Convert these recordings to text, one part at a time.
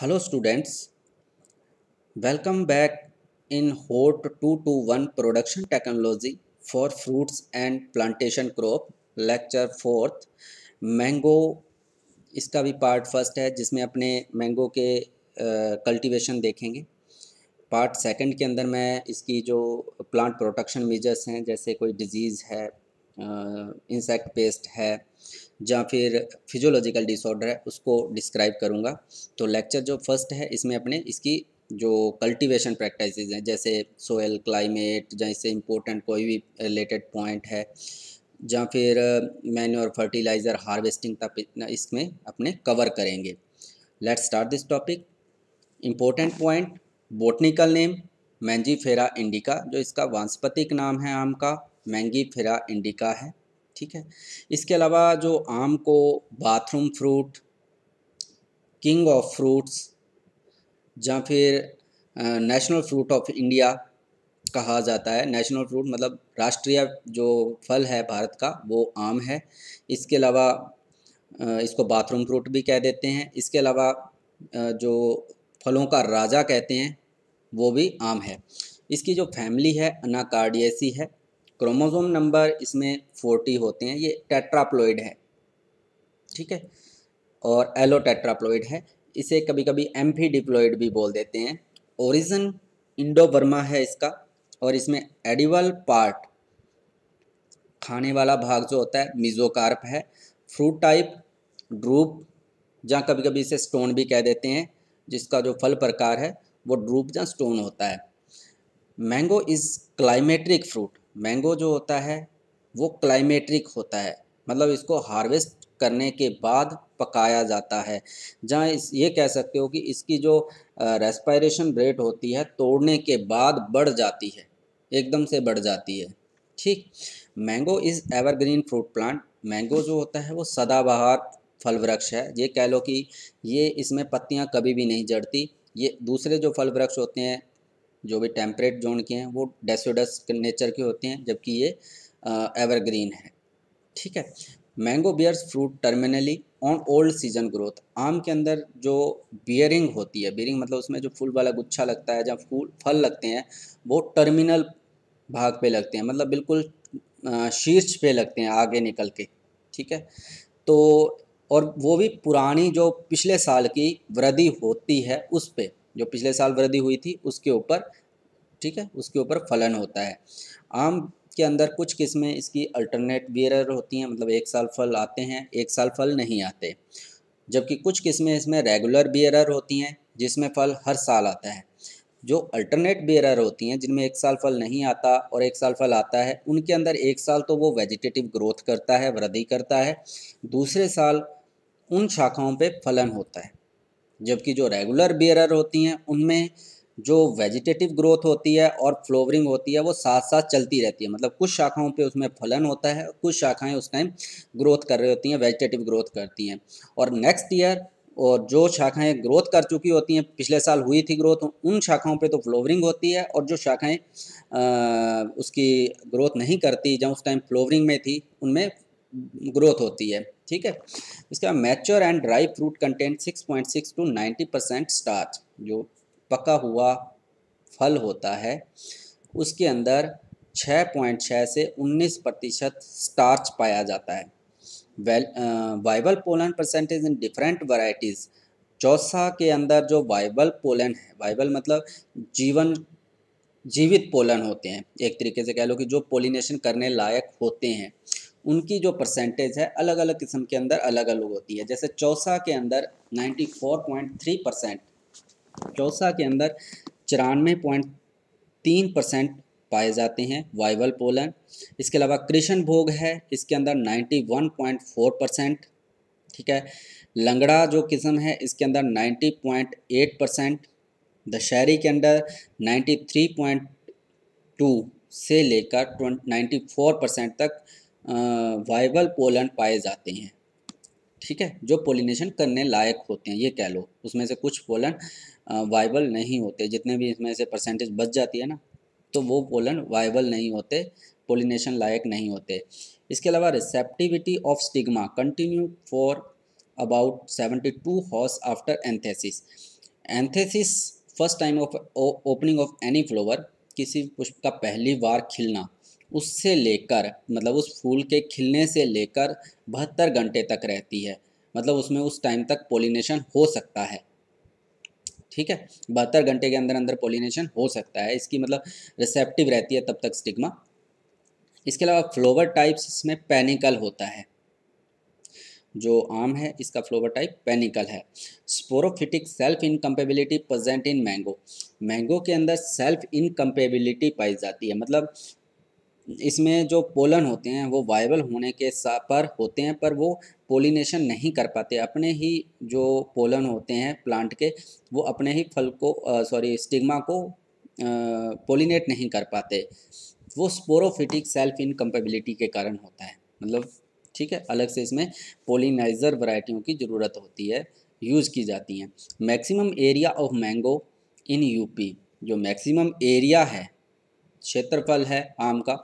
hello students welcome back in hort two two one production technology for fruits and plantation crop lecture fourth mango इसका भी part first है जिसमें अपने mango के cultivation uh, देखेंगे part second के अंदर मैं इसकी जो प्लांट प्रोटेक्शन मेजर्स हैं जैसे कोई डिजीज़ है इंसेक्ट uh, पेस्ट है या फिर फिजियोलॉजिकल डिसऑर्डर है उसको डिस्क्राइब करूँगा तो लेक्चर जो फर्स्ट है इसमें अपने इसकी जो कल्टीवेशन प्रैक्टिस हैं जैसे सोयल क्लाइमेट जैसे इम्पोर्टेंट कोई भी रिलेटेड पॉइंट है या फिर मैन्योर फर्टिलाइज़र हार्वेस्टिंग तक इसमें अपने कवर करेंगे let's start this topic important point botanical name फेरा इंडिका जो इसका वानस्पतिक नाम है आम का मैंगी फेरा इंडिका है ठीक है इसके अलावा जो आम को बाथरूम फ्रूट किंग ऑफ फ्रूट्स या फिर नेशनल फ्रूट ऑफ इंडिया कहा जाता है नेशनल फ्रूट मतलब राष्ट्रीय जो फल है भारत का वो आम है इसके अलावा इसको बाथरूम फ्रूट भी कह देते हैं इसके अलावा जो फलों का राजा कहते हैं वो भी आम है इसकी जो फैमिली है अनाकार्डियसी है क्रोमोज़ोम नंबर इसमें फोर्टी होते हैं ये टेट्राप्लोइड है ठीक है और एलो टेट्राप्लोइड है इसे कभी कभी डिप्लोइड भी बोल देते हैं ओरिजन इंडो वर्मा है इसका और इसमें एडिवल पार्ट खाने वाला भाग जो होता है मिजोकार्प है फ्रूट टाइप ड्रूप जहाँ कभी कभी इसे स्टोन भी कह देते हैं जिसका जो फल प्रकार है वो ड्रूप जहाँ स्टोन होता है mango is climacteric fruit mango जो होता है वो क्लाइमेट्रिक होता है मतलब इसको हार्वेस्ट करने के बाद पकाया जाता है जहाँ इस ये कह सकते हो कि इसकी जो रेस्पायरेशन रेट होती है तोड़ने के बाद बढ़ जाती है एकदम से बढ़ जाती है ठीक mango is evergreen fruit plant mango जो होता है वो सदाबहार फल वृक्ष है ये कह लो कि ये इसमें पत्तियाँ कभी भी नहीं जड़ती ये दूसरे जो फल वृक्ष होते हैं जो भी टेम्परेट जोन के हैं वो डेसोडस नेचर के होते हैं जबकि ये एवरग्रीन है ठीक है mango bears fruit terminally on old season growth आम के अंदर जो बियरिंग होती है बियरिंग मतलब उसमें जो फूल वाला गुच्छा लगता है जहाँ फूल फल लगते हैं वो टर्मिनल भाग पे लगते हैं मतलब बिल्कुल शीर्ष पे लगते हैं आगे निकल के ठीक है तो और वो भी पुरानी जो पिछले साल की वृद्धि होती है उस पर जो पिछले साल वृद्धि हुई थी उसके ऊपर ठीक है उसके ऊपर फलन होता है आम के अंदर कुछ किस्में इसकी अल्टरनेट बियर होती हैं मतलब एक साल फल आते हैं एक साल फल नहीं आते जबकि कुछ किस्में इसमें रेगुलर बियर होती हैं जिसमें फल हर साल आता है जो अल्टरनेट बियर होती हैं जिनमें एक साल फल नहीं आता और एक साल फल आता है उनके अंदर एक साल तो वो वेजिटेटिव ग्रोथ करता है वृद्धि करता है दूसरे साल उन शाखाओं पे फलन होता है जबकि जो रेगुलर बियरर होती हैं उनमें जो वेजिटेटिव ग्रोथ होती है और फ्लोवरिंग होती है वो साथ साथ चलती रहती है मतलब कुछ शाखाओं पे उसमें फलन होता है कुछ शाखाएं उस टाइम ग्रोथ कर रही होती हैं वेजिटेटिव ग्रोथ करती हैं और नेक्स्ट ईयर और जो शाखाएं ग्रोथ कर चुकी होती हैं पिछले साल हुई थी ग्रोथ तो उन शाखाओं पे तो फ्लोवरिंग होती है और जो शाखाएँ उसकी ग्रोथ नहीं करती जब उस टाइम फ्लोवरिंग में थी उनमें ग्रोथ होती है ठीक है इसके बाद mature and dry fruit content 6.6 to 90 percent starch जो पका हुआ फल होता है उसके अंदर 6.6 से 19 प्रतिशत स्टार्च पाया जाता है well viable pollen percentage in different varieties Chausa के अंदर जो वाइबल पोलन है वाइबल मतलब जीवन जीवित पोलन होते हैं एक तरीके से कह लो कि जो पोलिनेशन करने लायक होते हैं उनकी जो परसेंटेज है अलग अलग किस्म के अंदर अलग अलग होती है जैसे चौसा के अंदर 94.3 परसेंट चौसा के अंदर चौरानवे पॉइंट तीन परसेंट पाए जाते हैं वाइवल पोलन इसके अलावा कृष्ण भोग है इसके अंदर 91.4 परसेंट ठीक है लंगड़ा जो किस्म है इसके अंदर 90.8 परसेंट दशहरी के अंदर 93.2 से लेकर 94 परसेंट तक वाइबल पोलन पाए जाते हैं ठीक है जो पोलिनेशन करने लायक होते हैं ये कह लो उसमें से कुछ पोलन वाइबल नहीं होते जितने भी इसमें से परसेंटेज बच जाती है ना तो वो पोलन वाइबल नहीं होते पोलिनेशन लायक नहीं होते इसके अलावा receptivity of stigma continue for about seventy two hours after anthesis anthesis first time of opening of any flower किसी पुष्प का पहली बार खिलना उससे लेकर मतलब उस फूल के खिलने से लेकर बहत्तर घंटे तक रहती है मतलब उसमें उस टाइम तक पोलिनेशन हो सकता है ठीक है बहत्तर घंटे के अंदर अंदर पोलिनेशन हो सकता है इसकी मतलब रिसेप्टिव रहती है तब तक स्टिग्मा इसके अलावा फ्लोवर टाइप्स इसमें पैनिकल होता है जो आम है इसका फ्लोवर टाइप पैनिकल है sporophytic self incompatibility present in mango mango के अंदर सेल्फ इनकम्पेबिलिटी पाई जाती है मतलब इसमें जो पोलन होते हैं वो वाइबल होने के पर होते हैं पर वो पोलिनेशन नहीं कर पाते अपने ही जो पोलन होते हैं प्लांट के वो अपने ही फल को सॉरी स्टिग्मा को पोलिनेट नहीं कर पाते वो स्पोरोफिटिक सेल्फ इनकम्पेबिलिटी के कारण होता है मतलब ठीक है अलग से इसमें पोलिनाइज़र वराइटियों की ज़रूरत होती है यूज़ की जाती हैं maximum area of mango in UP जो मैक्सिमम एरिया है क्षेत्रफल है आम का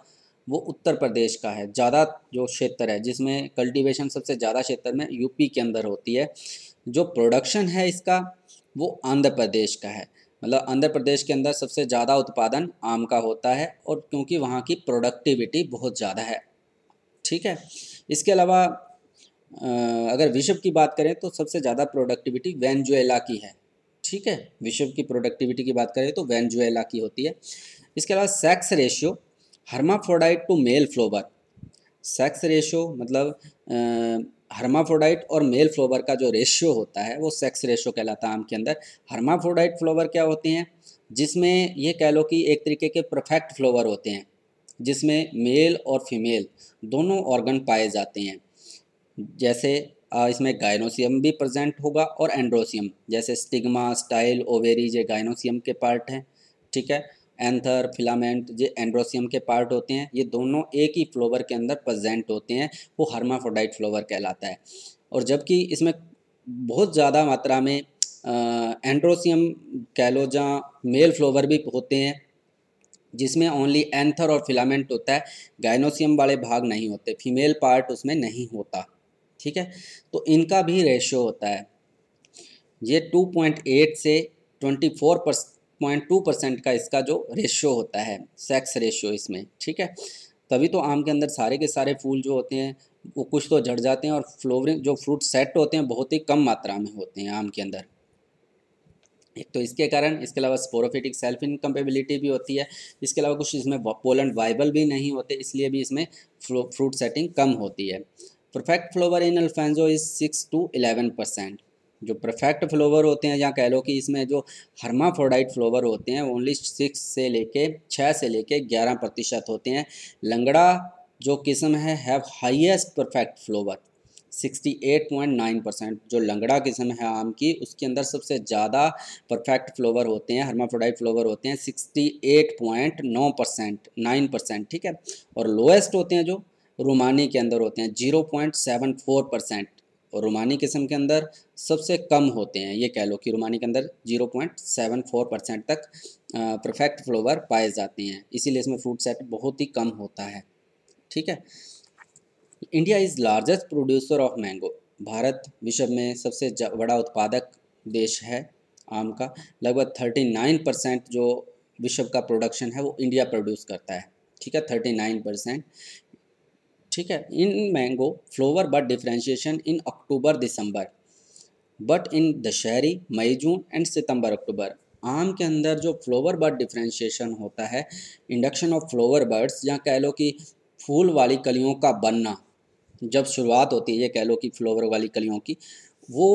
वो उत्तर प्रदेश का है ज़्यादा जो क्षेत्र है जिसमें कल्टीवेशन सबसे ज़्यादा क्षेत्र में यूपी के अंदर होती है जो प्रोडक्शन है इसका वो आंध्र प्रदेश का है मतलब आंध्र प्रदेश के अंदर सबसे ज़्यादा उत्पादन आम का होता है और क्योंकि वहाँ की प्रोडक्टिविटी बहुत ज़्यादा है ठीक है इसके अलावा अगर विश्व की बात करें तो सबसे ज़्यादा प्रोडक्टिविटी वेनजुएला की है ठीक है विश्व की प्रोडक्टिविटी की बात करें तो वेनजुएला की होती है इसके अलावा sex ratio hermaphrodite to male flower sex ratio मतलब हर्माफोडाइट और मेल फ्लोवर का जो रेशियो होता है वो सेक्स रेशो कहलाता है आम के अंदर हर्माफोडाइट फ्लोवर क्या होते हैं जिसमें ये कह लो कि एक तरीके के परफेक्ट फ्लोवर होते हैं जिसमें मेल और फीमेल दोनों ऑर्गन पाए जाते हैं जैसे इसमें गायनोसियम भी प्रेजेंट होगा और एंड्रोसियम जैसे स्टिग्मा स्टाइल ओवेरी ये गायनोसियम के पार्ट हैं ठीक है एंथर फिलामेंट जो एंड्रोसियम के पार्ट होते हैं ये दोनों एक ही फ्लोवर के अंदर प्रजेंट होते हैं वो हर्माफोडाइट फ्लोवर कहलाता है और जबकि इसमें बहुत ज़्यादा मात्रा में एंड्रोसियम कैलोजा मेल फ्लोवर भी होते हैं जिसमें ओनली एंथर और फिलामेंट होता है गाइनोसियम वाले भाग नहीं होते फीमेल पार्ट उसमें नहीं होता ठीक है तो इनका भी रेशियो होता है ये 2.8 से 24 पॉइंट टू परसेंट का इसका जो रेशियो होता है सेक्स रेशियो इसमें ठीक है तभी तो आम के अंदर सारे के सारे फूल जो होते हैं वो कुछ तो झड़ जाते हैं और फ्लोवरिंग जो फ्रूट सेट होते हैं बहुत ही कम मात्रा में होते हैं आम के अंदर एक तो इसके कारण इसके अलावा स्पोरोफिटिक सेल्फ इनकम्पेबिलिटी भी होती है इसके अलावा कुछ इसमें पोलन वाइबल भी नहीं होते इसलिए भी इसमें फ्रूट सेटिंग कम होती है perfect flower in Alphonso is six to eleven percent जो परफेक्ट फ्लोवर होते हैं या कह लो कि इसमें जो हर्माफोडाइट फ्लोवर होते हैं ओनली सिक्स से लेके छः से लेके ग्यारह प्रतिशत होते हैं लंगड़ा जो किस्म है have highest perfect flower 68.9 percent जो लंगड़ा किस्म है आम की उसके अंदर सबसे ज़्यादा परफेक्ट फ्लोवर होते हैं हर्माफोडाइट फ्लोवर होते हैं सिक्सटी परसेंट नाइन परसेंट ठीक है और लोएस्ट होते हैं जो रोमानी के अंदर होते हैं फोर परसेंट और रोमानी किस्म के अंदर सबसे कम होते हैं ये कह लो कि रोमानी के अंदर zero point seven four percent तक परफेक्ट फ्लोवर पाए जाते हैं इसीलिए इसमें फ्रूट सेट बहुत ही कम होता है ठीक है India is largest producer of mango Bharat विश्व में सबसे बड़ा उत्पादक देश है आम का लगभग थर्टी नाइन परसेंट जो विश्व का प्रोडक्शन है वो इंडिया प्रोड्यूस करता है ठीक है थर्टी नाइन परसेंट ठीक है in mango flower but differentiation in October December but in Dashehari May June and September October आम के अंदर जो फ्लोवर बर्ड डिफ्रेंशिएशन होता है इंडक्शन ऑफ फ्लोवर बर्ड्स या कह लो कि फूल वाली कलियों का बनना जब शुरुआत होती है कह लो कि फ्लोवर वाली कलियों की वो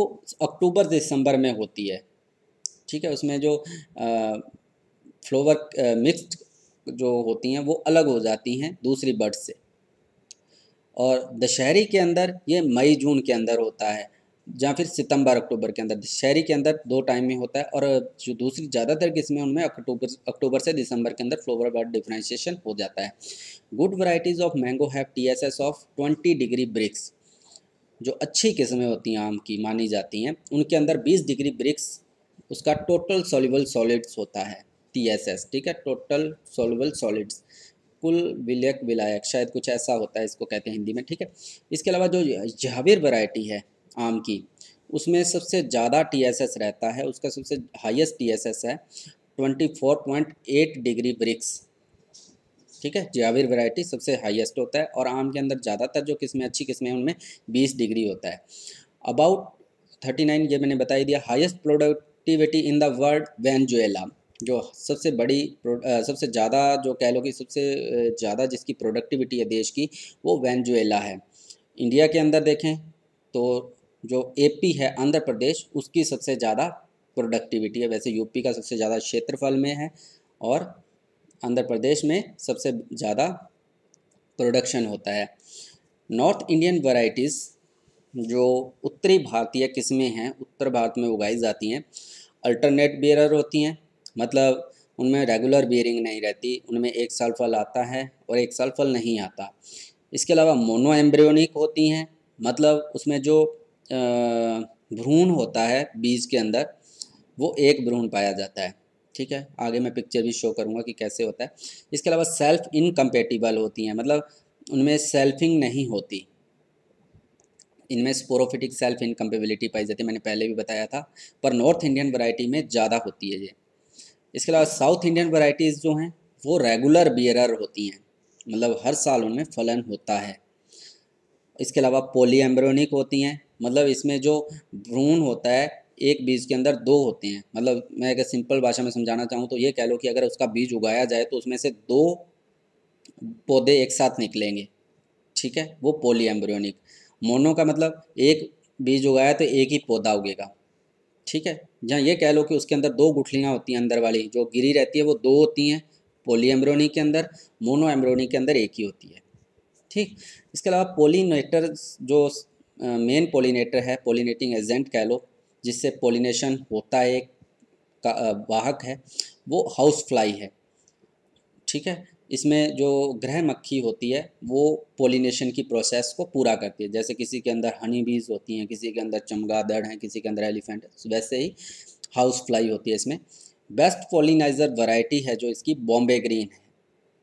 अक्टूबर दिसंबर में होती है ठीक है उसमें जो आ, फ्लोवर मिक्स्ड जो होती हैं वो अलग हो जाती हैं दूसरी बर्ड से और दशहरी के अंदर ये मई जून के अंदर होता है या फिर सितंबर अक्टूबर के अंदर दशहरी के अंदर दो टाइम में होता है और जो दूसरी ज़्यादातर किस्में उनमें अक्टूबर अक्टूबर से दिसंबर के अंदर फ्लोवर बर्ड डिफ्रेंशिएशन हो जाता है good varieties of mango have T S S of twenty degree brix जो अच्छी किस्में होती हैं आम की मानी जाती हैं उनके अंदर बीस डिग्री ब्रिक्स उसका टोटल सोलिबल सॉलिड्स होता है टी एस एस ठीक है टोटल सोलिबल सॉलिड्स कुल विलयक विलायक शायद कुछ ऐसा होता है इसको कहते हैं हिंदी में ठीक है इसके अलावा जो जहावीर वैरायटी है आम की उसमें सबसे ज़्यादा टीएसएस रहता है उसका सबसे हाईएस्ट टीएसएस है 24.8 डिग्री ब्रिक्स ठीक है जहाविर वैरायटी सबसे हाईएस्ट होता है और आम के अंदर ज़्यादातर जो किस्में अच्छी किस्में हैं उनमें बीस डिग्री होता है अबाउट नाइन ये मैंने बताई दिया highest productivity in the world Venezuela जो सबसे बड़ी सबसे ज़्यादा जो कह लो कि सबसे ज़्यादा जिसकी प्रोडक्टिविटी है देश की वो वेनजुएला है इंडिया के अंदर देखें तो जो एपी है आंध्र प्रदेश उसकी सबसे ज़्यादा प्रोडक्टिविटी है वैसे यूपी का सबसे ज़्यादा क्षेत्रफल में है और आंध्र प्रदेश में सबसे ज़्यादा प्रोडक्शन होता है नॉर्थ इंडियन वराइटीज़ जो उत्तरी भारतीय किस्में हैं उत्तर भारत में उगाई जाती हैं अल्टरनेट बेरर होती हैं मतलब उनमें रेगुलर बियरिंग नहीं रहती उनमें एक साल फल आता है और एक साल फल नहीं आता इसके अलावा मोनो एम्ब्रियोनिक होती हैं मतलब उसमें जो भ्रूण होता है बीज के अंदर वो एक भ्रूण पाया जाता है ठीक है आगे मैं पिक्चर भी शो करूँगा कि कैसे होता है इसके अलावा सेल्फ इनकम्पेटिबल होती हैं मतलब उनमें सेल्फिंग नहीं होती इनमें स्पोरोफिटिक सेल्फ इनकम्पेबिलिटी पाई जाती है मैंने पहले भी बताया था पर नॉर्थ इंडियन वैरायटी में ज़्यादा होती है ये इसके अलावा साउथ इंडियन वैरायटीज़ जो हैं वो रेगुलर बियरर होती हैं मतलब हर साल उनमें फलन होता है इसके अलावा पोली एम्ब्रोनिक होती हैं मतलब इसमें जो भ्रूण होता है एक बीज के अंदर दो होते हैं मतलब मैं अगर सिंपल भाषा में समझाना चाहूँ तो ये कह लो कि अगर उसका बीज उगाया जाए तो उसमें से दो पौधे एक साथ निकलेंगे ठीक है वो पोली एम्ब्रोनिक मोनो का मतलब एक बीज उगाया तो एक ही पौधा उगेगा ठीक है जहाँ ये कह लो कि उसके अंदर दो गुठलियाँ होती हैं अंदर वाली जो गिरी रहती है वो दो होती हैं पोली एम्ब्रोनी के अंदर मोनो एम्ब्रोनी के अंदर एक ही होती है ठीक इसके अलावा पोलिनेटर जो मेन पोलिनेटर है पोलिनेटिंग एजेंट कह लो जिससे पोलिनेशन होता है एक वाहक है वो हाउस फ्लाई है ठीक है इसमें जो ग्रह मक्खी होती है वो पोलिनेशन की प्रोसेस को पूरा करती है जैसे किसी के अंदर हनी बीज होती हैं किसी के अंदर चमगादड़ हैं किसी के अंदर एलिफेंट तो वैसे ही हाउस फ्लाई होती है इसमें बेस्ट पोलिनाइज़र वैरायटी है जो इसकी बॉम्बे ग्रीन है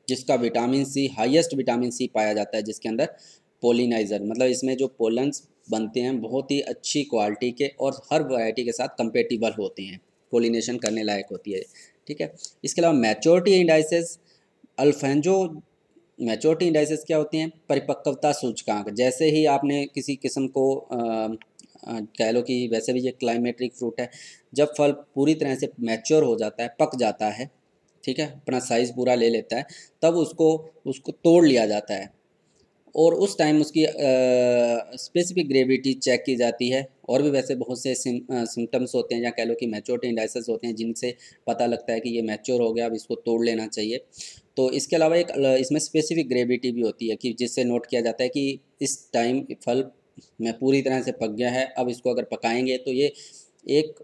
जिसका vitamin C highest vitamin C पाया जाता है जिसके अंदर पोलिनाइज़र मतलब इसमें जो पोलन्स बनते हैं बहुत ही अच्छी क्वालिटी के और हर वराइटी के साथ कंपेटिबल होते हैं पोलिनेशन करने लायक होती है ठीक है इसके अलावा maturity indices Alphonso maturity indices क्या होती हैं परिपक्वता सूचकांक जैसे ही आपने किसी किस्म को कह लो कि वैसे भी ये क्लाइमेट्रिक फ्रूट है जब फल पूरी तरह से मैच्योर हो जाता है पक जाता है ठीक है अपना साइज़ पूरा ले लेता है तब उसको उसको तोड़ लिया जाता है और उस टाइम उसकी स्पेसिफिक ग्रेविटी चेक की जाती है और भी वैसे बहुत से सिम्टम्स होते हैं या कह लो कि मैच्योरिटी इंडाइसेस होते हैं जिनसे पता लगता है कि ये मैच्योर हो गया अब इसको तोड़ लेना चाहिए तो इसके अलावा एक इसमें स्पेसिफिक ग्रेविटी भी होती है कि जिससे नोट किया जाता है कि इस टाइम फल में पूरी तरह से पक गया है अब इसको अगर पकाएंगे तो ये एक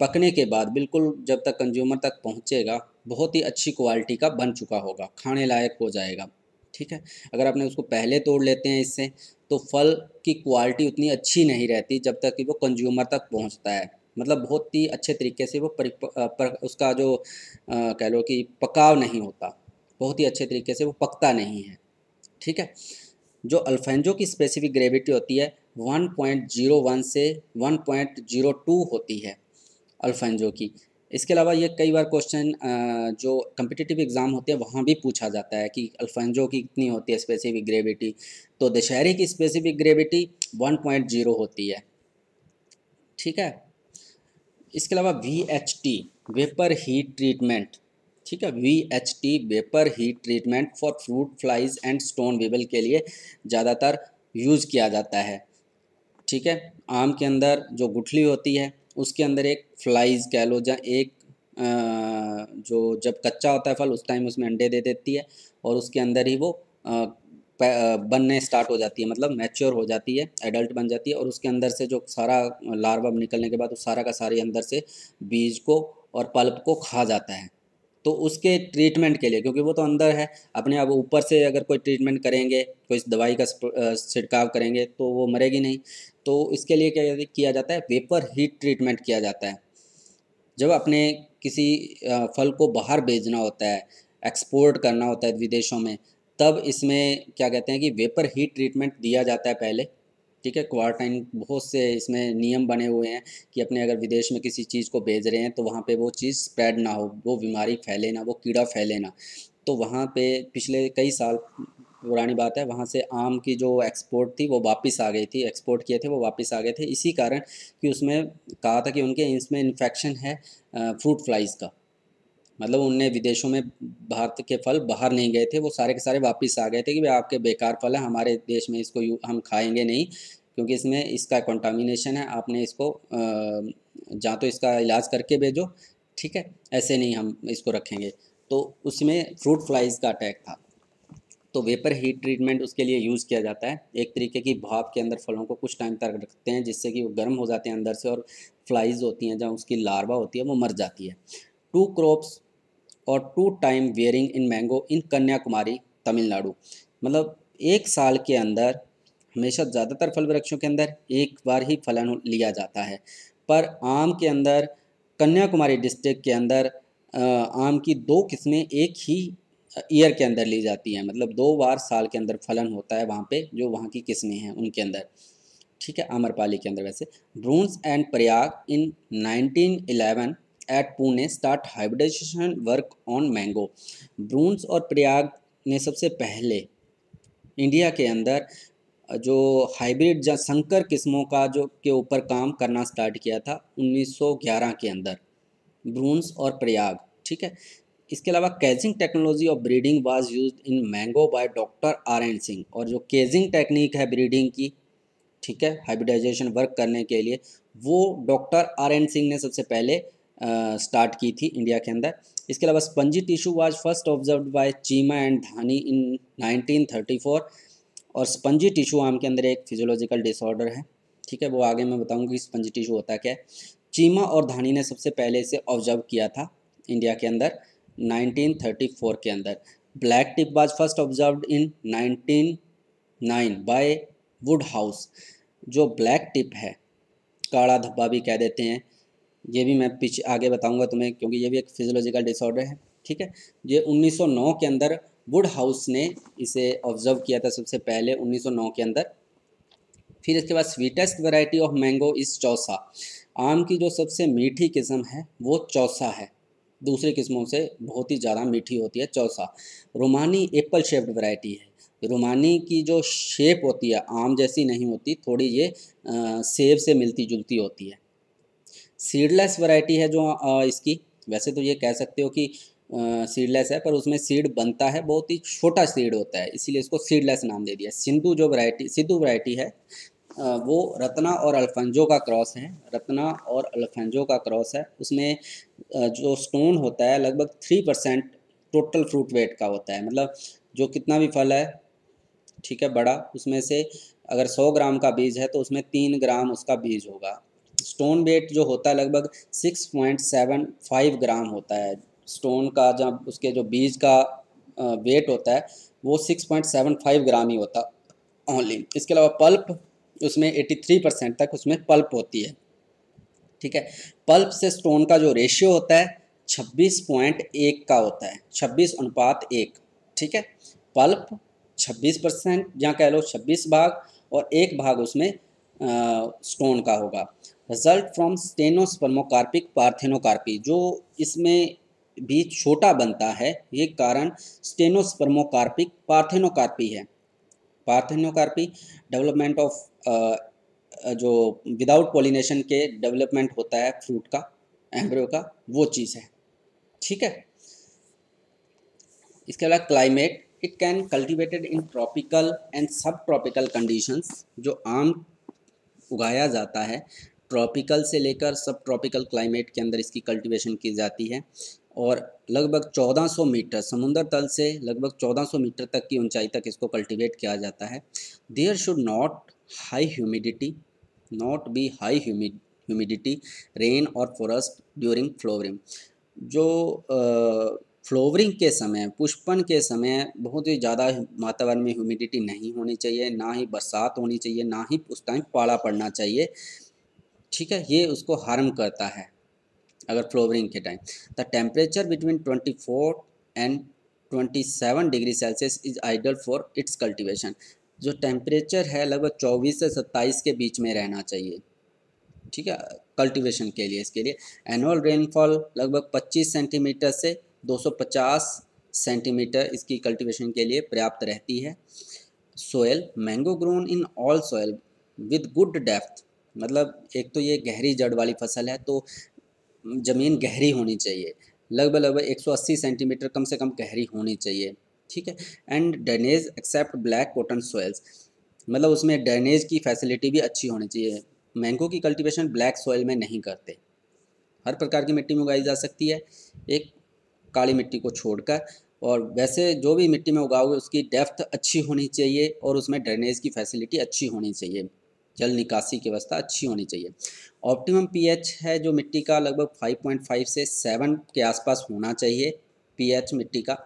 पकने के बाद बिल्कुल जब तक कंज्यूमर तक पहुँचेगा बहुत ही अच्छी क्वालिटी का बन चुका होगा खाने लायक हो जाएगा ठीक है अगर आपने उसको पहले तोड़ लेते हैं इससे तो फल की क्वालिटी उतनी अच्छी नहीं रहती जब तक कि वो कंज्यूमर तक पहुंचता है मतलब बहुत ही अच्छे तरीके से वो पर, पर उसका जो आ, कह लो कि पकाव नहीं होता बहुत ही अच्छे तरीके से वो पकता नहीं है ठीक है जो अल्फेंजो की स्पेसिफिक ग्रेविटी होती है 1.01 से 1.02 होती है अल्फेंजो की इसके अलावा ये कई बार क्वेश्चन जो कम्पिटिटिव एग्ज़ाम होते हैं वहाँ भी पूछा जाता है कि अल्फेंजो की कितनी होती है स्पेसिफिक ग्रेविटी तो दशहरी की स्पेसिफिक ग्रेविटी 1.0 होती है ठीक है इसके अलावा V H T vapour heat treatment ठीक है V H T vapour heat treatment for fruit flies and stone weevil के लिए ज़्यादातर यूज़ किया जाता है ठीक है आम के अंदर जो गुठली होती है उसके अंदर एक फ्लाइज कह लो जहाँ एक जो जब कच्चा होता है फल उस टाइम उसमें अंडे दे देती है और उसके अंदर ही वो बनने स्टार्ट हो जाती है मतलब मैच्योर हो जाती है एडल्ट बन जाती है और उसके अंदर से जो सारा लार्वा निकलने के बाद उस सारा का सारी अंदर से बीज को और पल्प को खा जाता है तो उसके ट्रीटमेंट के लिए क्योंकि वो तो अंदर है अपने आप ऊपर से अगर कोई ट्रीटमेंट करेंगे कोई दवाई का छिड़काव करेंगे तो वो मरेगी नहीं तो इसके लिए क्या किया जाता है वेपर हीट ट्रीटमेंट किया जाता है जब अपने किसी फल को बाहर भेजना होता है एक्सपोर्ट करना होता है विदेशों में तब इसमें क्या कहते हैं कि वेपर हीट ट्रीटमेंट दिया जाता है पहले ठीक है क्वारंटाइन बहुत से इसमें नियम बने हुए हैं कि अपने अगर विदेश में किसी चीज़ को भेज रहे हैं तो वहाँ पे वो चीज़ स्प्रेड ना हो वो बीमारी फैले ना वो कीड़ा फैले ना तो वहाँ पे पिछले कई साल पुरानी बात है वहाँ से आम की जो एक्सपोर्ट थी वो वापस आ गई थी एक्सपोर्ट किए थे वो वापस आ गए थे इसी कारण कि उसमें कहा था कि उनके इसमें इन्फेक्शन है फ्रूट फ्लाइज़ का मतलब उनने विदेशों में भारत के फल बाहर नहीं गए थे वो सारे के सारे वापस आ गए थे कि भाई आपके बेकार फल है हमारे देश में इसको हम खाएंगे नहीं क्योंकि इसमें इसका कॉन्टामिनेशन है आपने इसको जहाँ तो इसका इलाज करके भेजो ठीक है ऐसे नहीं हम इसको रखेंगे तो उसमें फ्रूट फ्लाइज का अटैक था तो वेपर हीट ट्रीटमेंट उसके लिए यूज़ किया जाता है एक तरीके की भाप के अंदर फलों को कुछ टाइम तक रखते हैं जिससे कि वो गर्म हो जाते हैं अंदर से और फ्लाइज होती हैं जहाँ उसकी लार्वा होती है वो मर जाती है टू क्रॉप्स और two time bearing in mango in Kanyakumari Tamil Nadu मतलब एक साल के अंदर हमेशा ज़्यादातर फल वृक्षों के अंदर एक बार ही फलन लिया जाता है पर आम के अंदर कन्याकुमारी डिस्ट्रिक्ट के अंदर आम की दो किस्में एक ही ईयर के अंदर ली जाती हैं मतलब दो बार साल के अंदर फलन होता है वहाँ पे जो वहाँ की किस्में हैं उनके अंदर ठीक है आमरपाली के अंदर वैसे Burns and Prayag in 1911 at Pune start hybridization work on mango Burns और प्रयाग ने सबसे पहले इंडिया के अंदर जो हाइब्रिड या संकर किस्मों का जो के ऊपर काम करना स्टार्ट किया था 1911 के अंदर ब्रूंस और प्रयाग ठीक है इसके अलावा caging technology of breeding was use in mango by doctor R N Singh और जो केजिंग टेक्निक है ब्रीडिंग की ठीक है हाइब्रिडाइजेशन वर्क करने के लिए वो डॉक्टर आर एन सिंह ने सबसे पहले स्टार्ट की थी इंडिया के अंदर इसके अलावा spongy tissue was first observe by Cheema and Dhani in 1934 और स्पंजी टिश्यू आम के अंदर एक फिजियोलॉजिकल डिसऑर्डर है ठीक है वो आगे मैं बताऊंगा कि स्पंजी टिश्यू होता क्या है चीमा और धानी ने सबसे पहले इसे ऑब्जर्व किया था इंडिया के अंदर नाइनटीन के अंदर black tip was first observe in nine by woodhouse जो ब्लैक टिप है काढ़ा धब्बा भी कह देते हैं ये भी मैं पीछे आगे बताऊँगा तुम्हें क्योंकि ये भी एक फिजियोलॉजिकल डिसऑर्डर है ठीक है ये 1909 के अंदर वुड हाउस ने इसे ऑब्जर्व किया था सबसे पहले 1909 के अंदर फिर इसके बाद sweetest variety of mango is Chausa आम की जो सबसे मीठी किस्म है वो चौसा है दूसरी किस्मों से बहुत ही ज़्यादा मीठी होती है Chausa Rumani apple shaped variety है रोमानी की जो शेप होती है आम जैसी नहीं होती थोड़ी ये आ, सेब से मिलती जुलती होती है सीडलेस वैरायटी है जो आ, इसकी वैसे तो ये कह सकते हो कि सीडलेस है पर उसमें सीड बनता है बहुत ही छोटा सीड होता है इसीलिए इसको सीडलेस नाम दे दिया सिंधु जो वैरायटी सिद्धू वैरायटी है आ, वो रत्ना और अल्फेंजो का क्रॉस है रत्ना और अल्फेंजो का क्रॉस है उसमें जो स्टोन होता है लगभग three percent total fruit weight का होता है मतलब जो कितना भी फल है ठीक है बड़ा उसमें से अगर सौ ग्राम का बीज है तो उसमें तीन ग्राम उसका बीज होगा स्टोन वेट जो होता है लगभग six point seven five gram होता है स्टोन का जब उसके जो बीज का वेट होता है वो six point seven five gram ही होता ओनली इसके अलावा पल्प उसमें एटी थ्री परसेंट तक उसमें पल्प होती है ठीक है पल्प से स्टोन का जो रेशियो होता है छब्बीस पॉइंट एक का होता है छब्बीस अनुपात एक ठीक है पल्प छब्बीस परसेंट या कह लो छब्बीस भाग और एक भाग उसमें आ, स्टोन का होगा रिजल्ट फ्रॉम स्टेनोस्पर्मोकार्पिक पार्थेनोकार्पी जो इसमें भी छोटा बनता है ये कारण स्टेनोस्पर्मोकार्पिक पार्थेनोकार्पी है पार्थेनोकार्पी डेवलपमेंट ऑफ जो विदाउट पोलिनेशन के डेवलपमेंट होता है फ्रूट का एम्ब्रियो का वो चीज़ है ठीक है इसके अलावा climate it can cultivated in tropical and sub tropical conditions जो आम उगाया जाता है ट्रॉपिकल से लेकर सब ट्रॉपिकल क्लाइमेट के अंदर इसकी कल्टीवेशन की जाती है और लगभग 1400 मीटर समुंदर तल से लगभग 1400 मीटर तक की ऊंचाई तक इसको कल्टीवेट किया जाता है there should not high humidity not be high humidity rain और फॉरेस्ट ड्यूरिंग फ्लोवरिंग जो फ्लोवरिंग के समय पुष्पन के समय बहुत ही ज़्यादा वातावरण में ह्यूमिडिटी नहीं होनी चाहिए ना ही बरसात होनी चाहिए ना ही उस टाइम पाला पड़ना चाहिए ठीक है ये उसको हार्म करता है अगर फ्लोवरिंग के time the temperature between twenty four and twenty seven degree celsius is ideal for its cultivation जो टेम्परेचर है लगभग चौबीस से सत्ताईस के बीच में रहना चाहिए ठीक है कल्टीवेशन के लिए इसके लिए एनुअल रेनफॉल लगभग 25 सेंटीमीटर से 250 सेंटीमीटर इसकी कल्टिवेशन के लिए पर्याप्त रहती है soil mango grown in all soil with good depth मतलब एक तो ये गहरी जड़ वाली फसल है तो ज़मीन गहरी होनी चाहिए लगभग लगभग 180 सेंटीमीटर कम से कम गहरी होनी चाहिए ठीक है and drainage except black cotton soils मतलब उसमें ड्रेनेज की फैसिलिटी भी अच्छी होनी चाहिए मैंगो की कल्टीवेशन ब्लैक सॉयल में नहीं करते हर प्रकार की मिट्टी में उगाई जा सकती है एक काली मिट्टी को छोड़कर और वैसे जो भी मिट्टी में उगाओगे उसकी डेप्थ अच्छी होनी चाहिए और उसमें ड्रेनेज की फैसिलिटी अच्छी होनी चाहिए जल निकासी की व्यवस्था अच्छी होनी चाहिए ऑप्टिमम पीएच है जो मिट्टी का लगभग 5.5 से 7 के आसपास होना चाहिए पीएच मिट्टी का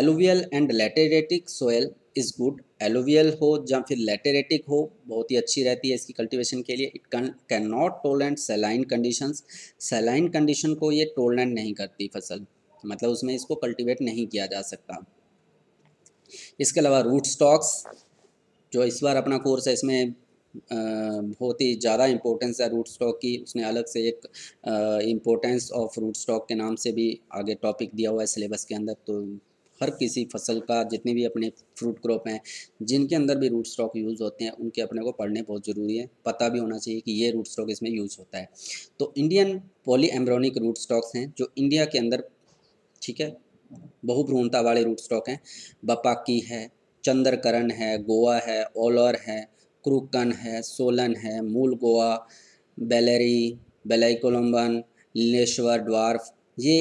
alluvial and lateritic soil is good alluvial हो या फिर लेटेरेटिक हो बहुत ही अच्छी रहती है इसकी कल्टीवेशन के लिए it can not tolerant saline conditions saline condition को ये टोलेंट नहीं करती फसल मतलब उसमें इसको कल्टीवेट नहीं किया जा सकता इसके अलावा रूट स्टॉक्स जो इस बार अपना कोर्स है इसमें बहुत ही ज़्यादा इम्पोर्टेंस है रूट स्टॉक की उसने अलग से एक इम्पोर्टेंस ऑफ रूट स्टॉक के नाम से भी आगे टॉपिक दिया हुआ है सिलेबस के अंदर तो हर किसी फसल का जितने भी अपने फ्रूट क्रॉप हैं जिनके अंदर भी रूट स्टॉक यूज़ होते हैं उनके अपने को पढ़ने बहुत ज़रूरी है पता भी होना चाहिए कि ये रूट स्टॉक इसमें यूज़ होता है तो Indian poly embryonic root stocks हैं जो इंडिया के अंदर ठीक है बहुभ्रूणता वाले रूट स्टॉक हैं बपाकी है चंद्रकरण है गोवा है ओलर है क्रूकन है सोलन है मूल गोवा बेलरी बेलई कोलम्बन लीलेश्वर ड्वार्फ ये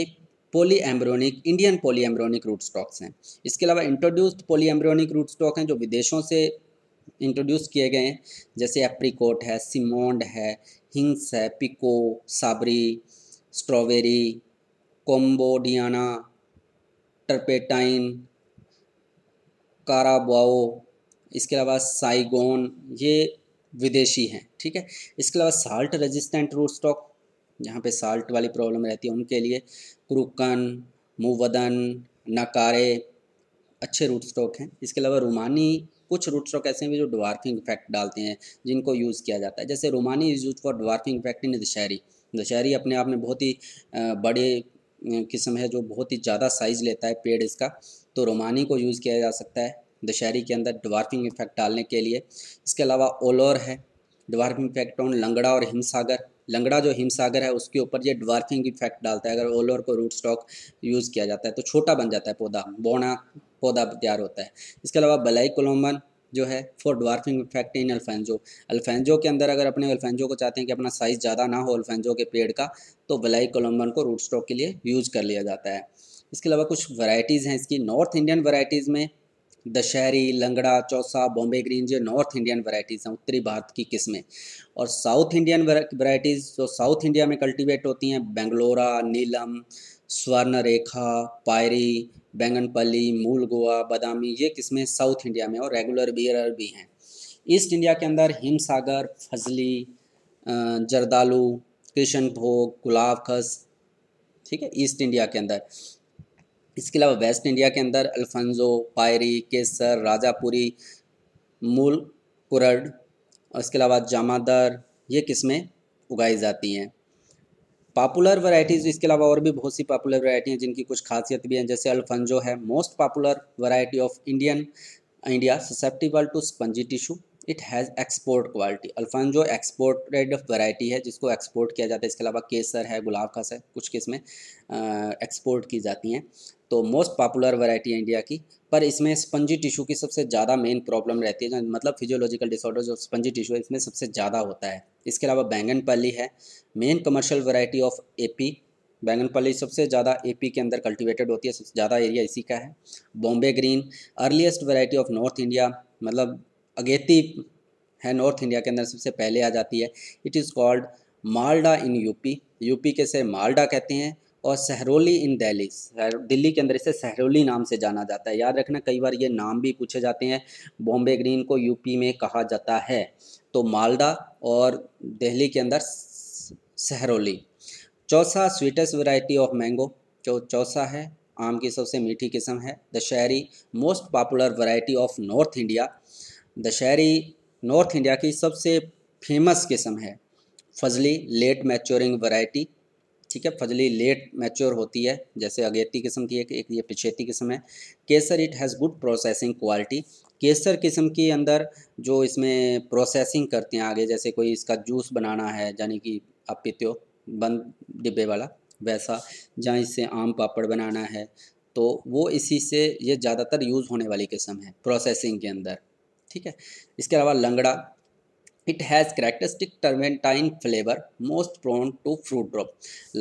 poly embryonic Indian poly embryonic root stocks हैं इसके अलावा introduced poly embryonic root stock हैं जो विदेशों से इंट्रोड्यूस किए गए हैं जैसे एप्रिकोट है सिमोंड है हिंग्स है Pico Sabre strawberry Cambodiana turpentine Carabao इसके अलावा साइगोन ये विदेशी हैं ठीक है इसके अलावा साल्ट रेजिस्टेंट रूट स्टॉक जहाँ पे साल्ट वाली प्रॉब्लम रहती है उनके लिए क्रूकन मुवदन नकारे अच्छे रूट स्टॉक हैं इसके अलावा रोमानी कुछ रूट स्टॉक ऐसे हैं जो डवार्फिंग इफेक्ट डालते हैं जिनको यूज़ किया जाता है जैसे Rumani is use for dwarfing effect in Dashehari Dashehari अपने आप में बहुत ही बड़े किस्म है जो बहुत ही ज़्यादा साइज़ लेता है पेड़ इसका तो रोमानी को यूज़ किया जा सकता है दशहरी के अंदर डवार्फिंग इफेक्ट डालने के लिए इसके अलावा ओलोर है डवार्फिंग इफेक्ट ऑन लंगड़ा और हिमसागर लंगड़ा जो हिमसागर है उसके ऊपर ये डवार्फिंग इफेक्ट डालता है अगर ओलोर को रूट स्टॉक यूज़ किया जाता है तो छोटा बन जाता है पौधा बोना पौधा तैयार होता है इसके अलावा बलाई कोलोमन जो है for dwarfing effect in Alphonso Alphonso के अंदर अगर अपने अल्फेंजो को चाहते हैं कि अपना साइज़ ज़्यादा ना हो अल्फेंजो के पेड़ का तो बलाई कोलम्बन को रूट स्टॉक के लिए यूज़ कर लिया जाता है इसके अलावा कुछ वैरायटीज़ हैं इसकी नॉर्थ इंडियन वैरायटीज़ में दशहरी लंगड़ा चौसा बॉम्बे ग्रीन जो नॉर्थ इंडियन वैरायटीज़ हैं उत्तरी भारत की किस्में और साउथ इंडियन वैरायटीज़ जो साउथ इंडिया में कल्टीवेट होती हैं बेंगलोरा नीलम स्वर्ण रेखा पायरी बैंगनपल्ली मूल गोवा बदामी ये किस्में साउथ इंडिया में और रेगुलर बियर भी हैं ईस्ट इंडिया के अंदर हिमसागर फजली जरदालू कृष्ण भोग गुलाब खस ठीक है ईस्ट इंडिया के अंदर इसके अलावा वेस्ट इंडिया के अंदर अल्फंजो पायरी केसर राजापुरी मूल कुरड और इसके अलावा जामादार ये किस्में उगाई जाती हैं पॉपुलर वैरायटीज़ इसके अलावा और भी बहुत सी पॉपुलर वैरायटी हैं जिनकी कुछ खासियत भी हैं जैसे अल्फंजो है most popular variety of Indian India susceptible to spongy tissue it has export quality Alphonso exported variety है जिसको एक्सपोर्ट किया जाता है इसके अलावा केसर है गुलाब खास है कुछ किस्में एक्सपोर्ट की जाती हैं तो मोस्ट पॉपुलर वैरायटी है इंडिया की पर इसमें स्पंजी टिश्यू की सबसे ज़्यादा मेन प्रॉब्लम रहती है मतलब फिजियोलॉजिकल डिसऑर्डर जो स्पंजी टिश्यू है इसमें सबसे ज़्यादा होता है इसके अलावा बैंगन पली है main commercial variety of AP Banganapalli सबसे ज़्यादा एपी के अंदर कल्टिवेटेड होती है सबसे ज़्यादा एरिया इसी का है Bombay green earliest variety of north India मतलब अगेती है नॉर्थ इंडिया के अंदर सबसे पहले आ जाती है it is called Malda in UP UP के से मालडा कहते हैं और सहरोली इन दिल्ली दिल्ली के अंदर इसे सहरोली नाम से जाना जाता है याद रखना कई बार ये नाम भी पूछे जाते हैं बॉम्बे ग्रीन को यूपी में कहा जाता है तो मालदा और दिल्ली के अंदर Sahroli Chausa sweetest variety of mango जो चौसा है आम की सबसे मीठी किस्म है Dashehari most popular variety of north India Dashehari north India की सबसे फेमस किस्म है फजली लेट मैचोरिंग वैरायटी ठीक है फजली लेट मैच्योर होती है जैसे अगेती किस्म की एक, एक ये पिछेती किस्म है Kesar it has good processing quality Kesar किस्म के अंदर जो इसमें प्रोसेसिंग करते हैं आगे जैसे कोई इसका जूस बनाना है यानी कि आप पीते हो बंद डिब्बे वाला वैसा जहाँ इससे आम पापड़ बनाना है तो वो इसी से ये ज़्यादातर यूज़ होने वाली किस्म है प्रोसेसिंग के अंदर ठीक है इसके अलावा Langra it has characteristic turpentine flavour most prone to fruit drop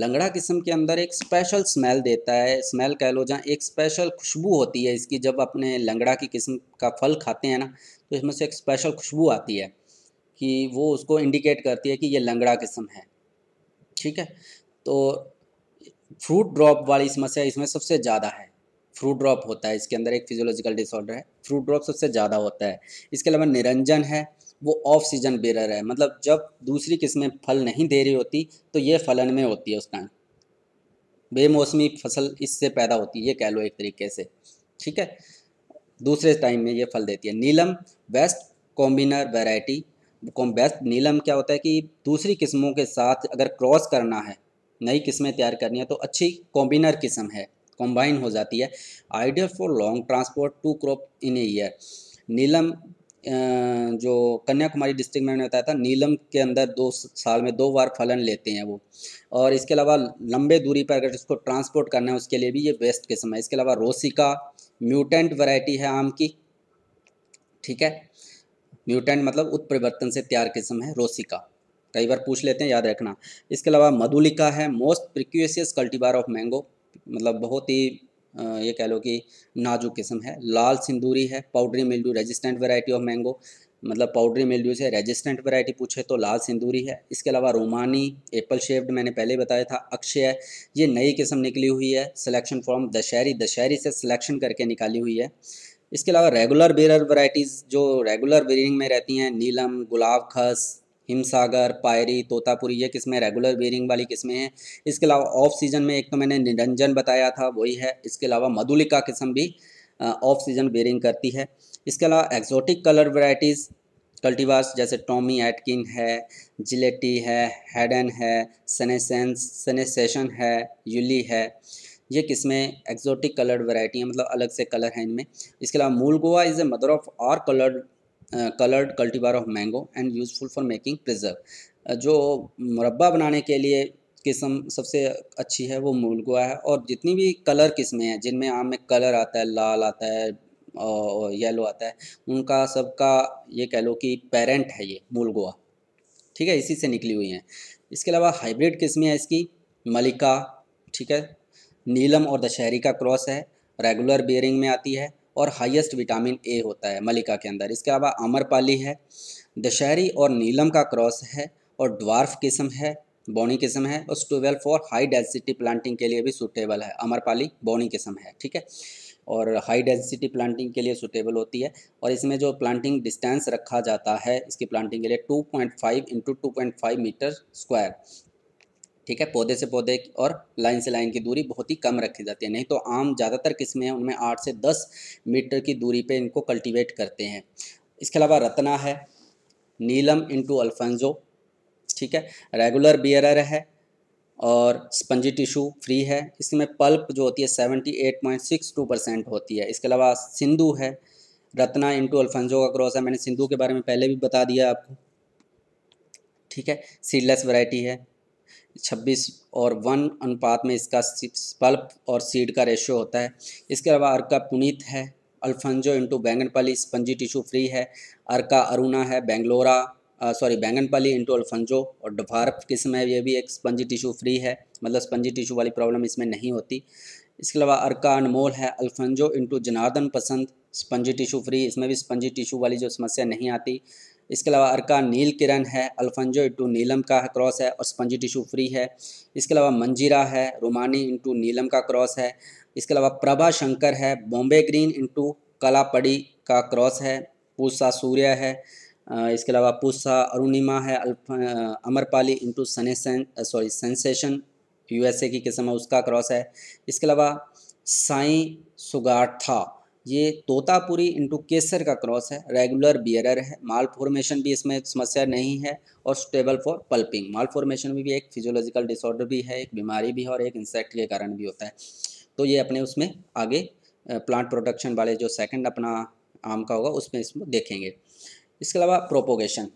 Langra किस्म के अंदर एक स्पेशल स्मेल देता है स्मेल कह लो जहाँ एक स्पेशल खुशबू होती है इसकी जब अपने लंगड़ा की किस्म का फल खाते हैं ना तो इसमें से एक स्पेशल खुशबू आती है कि वो उसको इंडिकेट करती है कि ये लंगड़ा किस्म है ठीक है तो फ्रूट ड्रॉप वाली समस्या इसमें सबसे ज़्यादा है फ्रूट ड्रॉप होता है इसके अंदर एक फिजियोलॉजिकल डिसऑर्डर है फ्रूट ड्रॉप सबसे ज़्यादा होता है इसके अलावा निरंजन है वो ऑफ सीजन बेरर है मतलब जब दूसरी किस्में फल नहीं दे रही होती तो ये फलन में होती है उस टाइम बेमौसमी फसल इससे पैदा होती है ये कह लो एक तरीके से ठीक है दूसरे टाइम में ये फल देती है Neelum best combiner variety best Neelum क्या होता है कि दूसरी किस्मों के साथ अगर क्रॉस करना है नई किस्में तैयार करनी है तो अच्छी कॉम्बिनर किस्म है कॉम्बाइन हो जाती है ideal for long transport two crop in a year Neelum जो कन्याकुमारी डिस्ट्रिक्ट में मैंने बताया था नीलम के अंदर दो साल में दो बार फलन लेते हैं वो और इसके अलावा लंबे दूरी पर अगर इसको ट्रांसपोर्ट करना है उसके लिए भी ये बेस्ट किस्म है इसके अलावा रोसिका म्यूटेंट वैरायटी है आम की ठीक है म्यूटेंट मतलब उत्परिवर्तन से तैयार किस्म है रोसिका कई बार पूछ लेते हैं याद रखना इसके अलावा मधुलिका है most precocious cultivar of mango मतलब बहुत ही ये कह लो कि नाजुक किस्म है लाल सिंदूरी है powdery mildew resistant variety of mango मतलब पाउडरी मिल्ड्यू से रेजिस्टेंट वैरायटी पूछे तो लाल सिंदूरी है इसके अलावा रोमानी एप्पल शेप्ड मैंने पहले बताया था अक्षय ये नई किस्म निकली हुई है सिलेक्शन फॉर्म दशहरी दशहरी से सिलेक्शन करके निकाली हुई है इसके अलावा रेगुलर बेरर वराइटीज़ जो रेगुलर बेरिंग में रहती हैं नीलम गुलाब खस हिमसागर पायरी तोतापुरी ये किस्में रेगुलर बियरिंग वाली किस्में हैं इसके अलावा ऑफ सीजन में एक तो मैंने निरंजन बताया था वही है इसके अलावा मधुलिका किस्म भी ऑफ सीजन बेरिंग करती है इसके अलावा एक्जोटिक कलर वराइटीज़ कल्टीवास जैसे टॉमी एटकिन है जिलेटी है हेडन है सनेसेंस सनेसेशन है यूली है ये किस्में एक्जोटिक कलर्ड वैरायटी है मतलब अलग से कलर हैं इनमें इसके अलावा Mulgoa is a mother of R coloured coloured cultivar of mango and useful for making preserve जो मुरबा बनाने के लिए किस्म सबसे अच्छी है वो मूलगुआ है और जितनी भी कलर किस्में हैं जिनमें आम में कलर आता है लाल आता है और येलो आता है उनका सबका ये कह लो कि पेरेंट है ये मूलगुआ ठीक है इसी से निकली हुई हैं इसके अलावा हाइब्रिड किस्में हैं इसकी मलिका ठीक है नीलम और दशहरी का क्रॉस है रेगुलर बियरिंग में आती है और हाईएस्ट विटामिन ए होता है मलिका के अंदर इसके अलावा अमरपाली है दशहरी और नीलम का क्रॉस है और ड्वार्फ किस्म है बोनी किस्म है और suitable for high density planting के लिए भी सूटेबल है अमरपाली बोनी किस्म है ठीक है और हाई डेंसिटी प्लांटिंग के लिए सूटेबल होती है और इसमें जो प्लांटिंग डिस्टेंस रखा जाता है इसकी प्लांटिंग के लिए 2.5 point five into two metre square ठीक है पौधे से पौधे और लाइन से लाइन की दूरी बहुत ही कम रखी जाती है नहीं तो आम ज़्यादातर किस्में हैं उनमें आठ से दस मीटर की दूरी पर इनको कल्टिवेट करते हैं इसके अलावा रत्ना है नीलम इंटू अल्फेंजो ठीक है रेगुलर बियरर है और स्पंजी टिशू फ्री है इसमें पल्प जो होती है seventy eight point six two percent होती है इसके अलावा सिंधु है रत्ना इंटू अल्फेंज़ो का क्रॉस है मैंने सिंधु के बारे में पहले भी बता दिया आपको ठीक है सीडलेस वैरायटी है छब्बीस और वन अनुपात में इसका पल्प और सीड का रेशियो होता है इसके अलावा अर्का पुनीत है Alphonso into Banganapalli spongy tissue free है अर्का अरुणा है बेंगलोरा सॉरी बैंगनपाली इंटू अल्फंजो और डफार्प किस्म है ये भी एक स्पंजी टिशू फ्री है मतलब स्पंजी टिशू वाली प्रॉब्लम इसमें नहीं होती इसके अलावा अर्का अनमोल है अल्फंजो इंटू जनार्दन पसंद स्पंजी टिशू फ्री इसमें भी स्पंजी टिशू वाली जो समस्या नहीं आती इसके अलावा अरका नील किरण है अल्फंजो इंटू नीलम का क्रॉस है और स्पंजी टिशू फ्री है इसके अलावा मंजीरा है रोमानी इंटू नीलम का क्रॉस है इसके अलावा प्रभा शंकर है बॉम्बे ग्रीन इंटू कलापड़ी का क्रॉस है पूसा सूर्य है इसके अलावा पूसा अरुणिमा है अमरपाली इंटू सने सॉरी सेंसेशन यूएसए की किस्म है उसका क्रॉस है इसके अलावा साई सुगाठा ये तोतापुरी इंटू केसर का क्रॉस है रेगुलर बियरर है माल फॉर्मेशन भी इसमें समस्या नहीं है और stable for pulping malformation में भी एक फिजियोलॉजिकल डिसऑर्डर भी है एक बीमारी भी है और एक इंसेक्ट के कारण भी होता है तो ये अपने उसमें आगे प्लांट प्रोडक्शन वाले जो सेकंड अपना आम का होगा उसमें इसमें देखेंगे इसके अलावा प्रोपोगेशन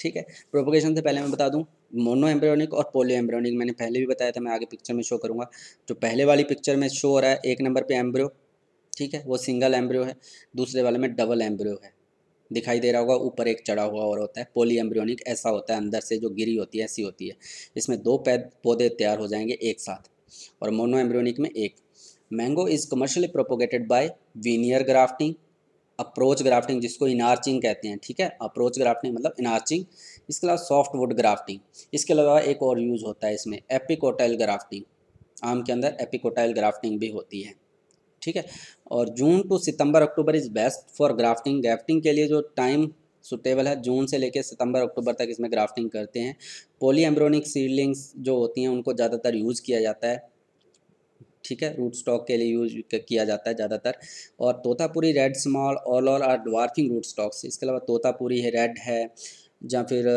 ठीक है प्रोपोगेशन से पहले मैं बता दूं मोनो एम्ब्रियोनिक और पोलियो एम्ब्रियोनिक मैंने पहले भी बताया था मैं आगे पिक्चर में शो करूँगा जो पहले वाली पिक्चर में शो हो रहा है एक नंबर पर एम्ब्रियो ठीक है वो सिंगल एम्ब्रियो है दूसरे वाले में डबल एम्ब्रियो है दिखाई दे रहा होगा ऊपर एक चढ़ा हुआ और होता है पोली एम्ब्रियोनिक ऐसा होता है अंदर से जो गिरी होती है ऐसी होती है इसमें दो पौधे तैयार हो जाएंगे एक साथ और मोनो एम्ब्रियोनिक में एक mango is commercially propagated by veneer grafting approach grafting जिसको इनार्चिंग कहते हैं ठीक है अप्रोच ग्राफ्टिंग मतलब इनार्चिंग इसके अलावा सॉफ्ट वुड ग्राफ्टिंग इसके अलावा एक और यूज़ होता है इसमें एपिकोटाइल ग्राफ्टिंग आम के अंदर एपिकोटाइल ग्राफ्टिंग भी होती है ठीक है और June to September October is best for grafting grafting के लिए जो टाइम सुटेबल है जून से लेकर सितंबर अक्टूबर तक इसमें ग्राफ्टिंग करते हैं पोली एम्ब्रोनिक सीडलिंग्स जो होती हैं उनको ज़्यादातर यूज़ किया जाता है ठीक है रूट स्टॉक के लिए यूज किया जाता है ज़्यादातर और Totapuri red small all all are dwarfing rootstocks इसके अलावा तोतापुरी है रेड है या फिर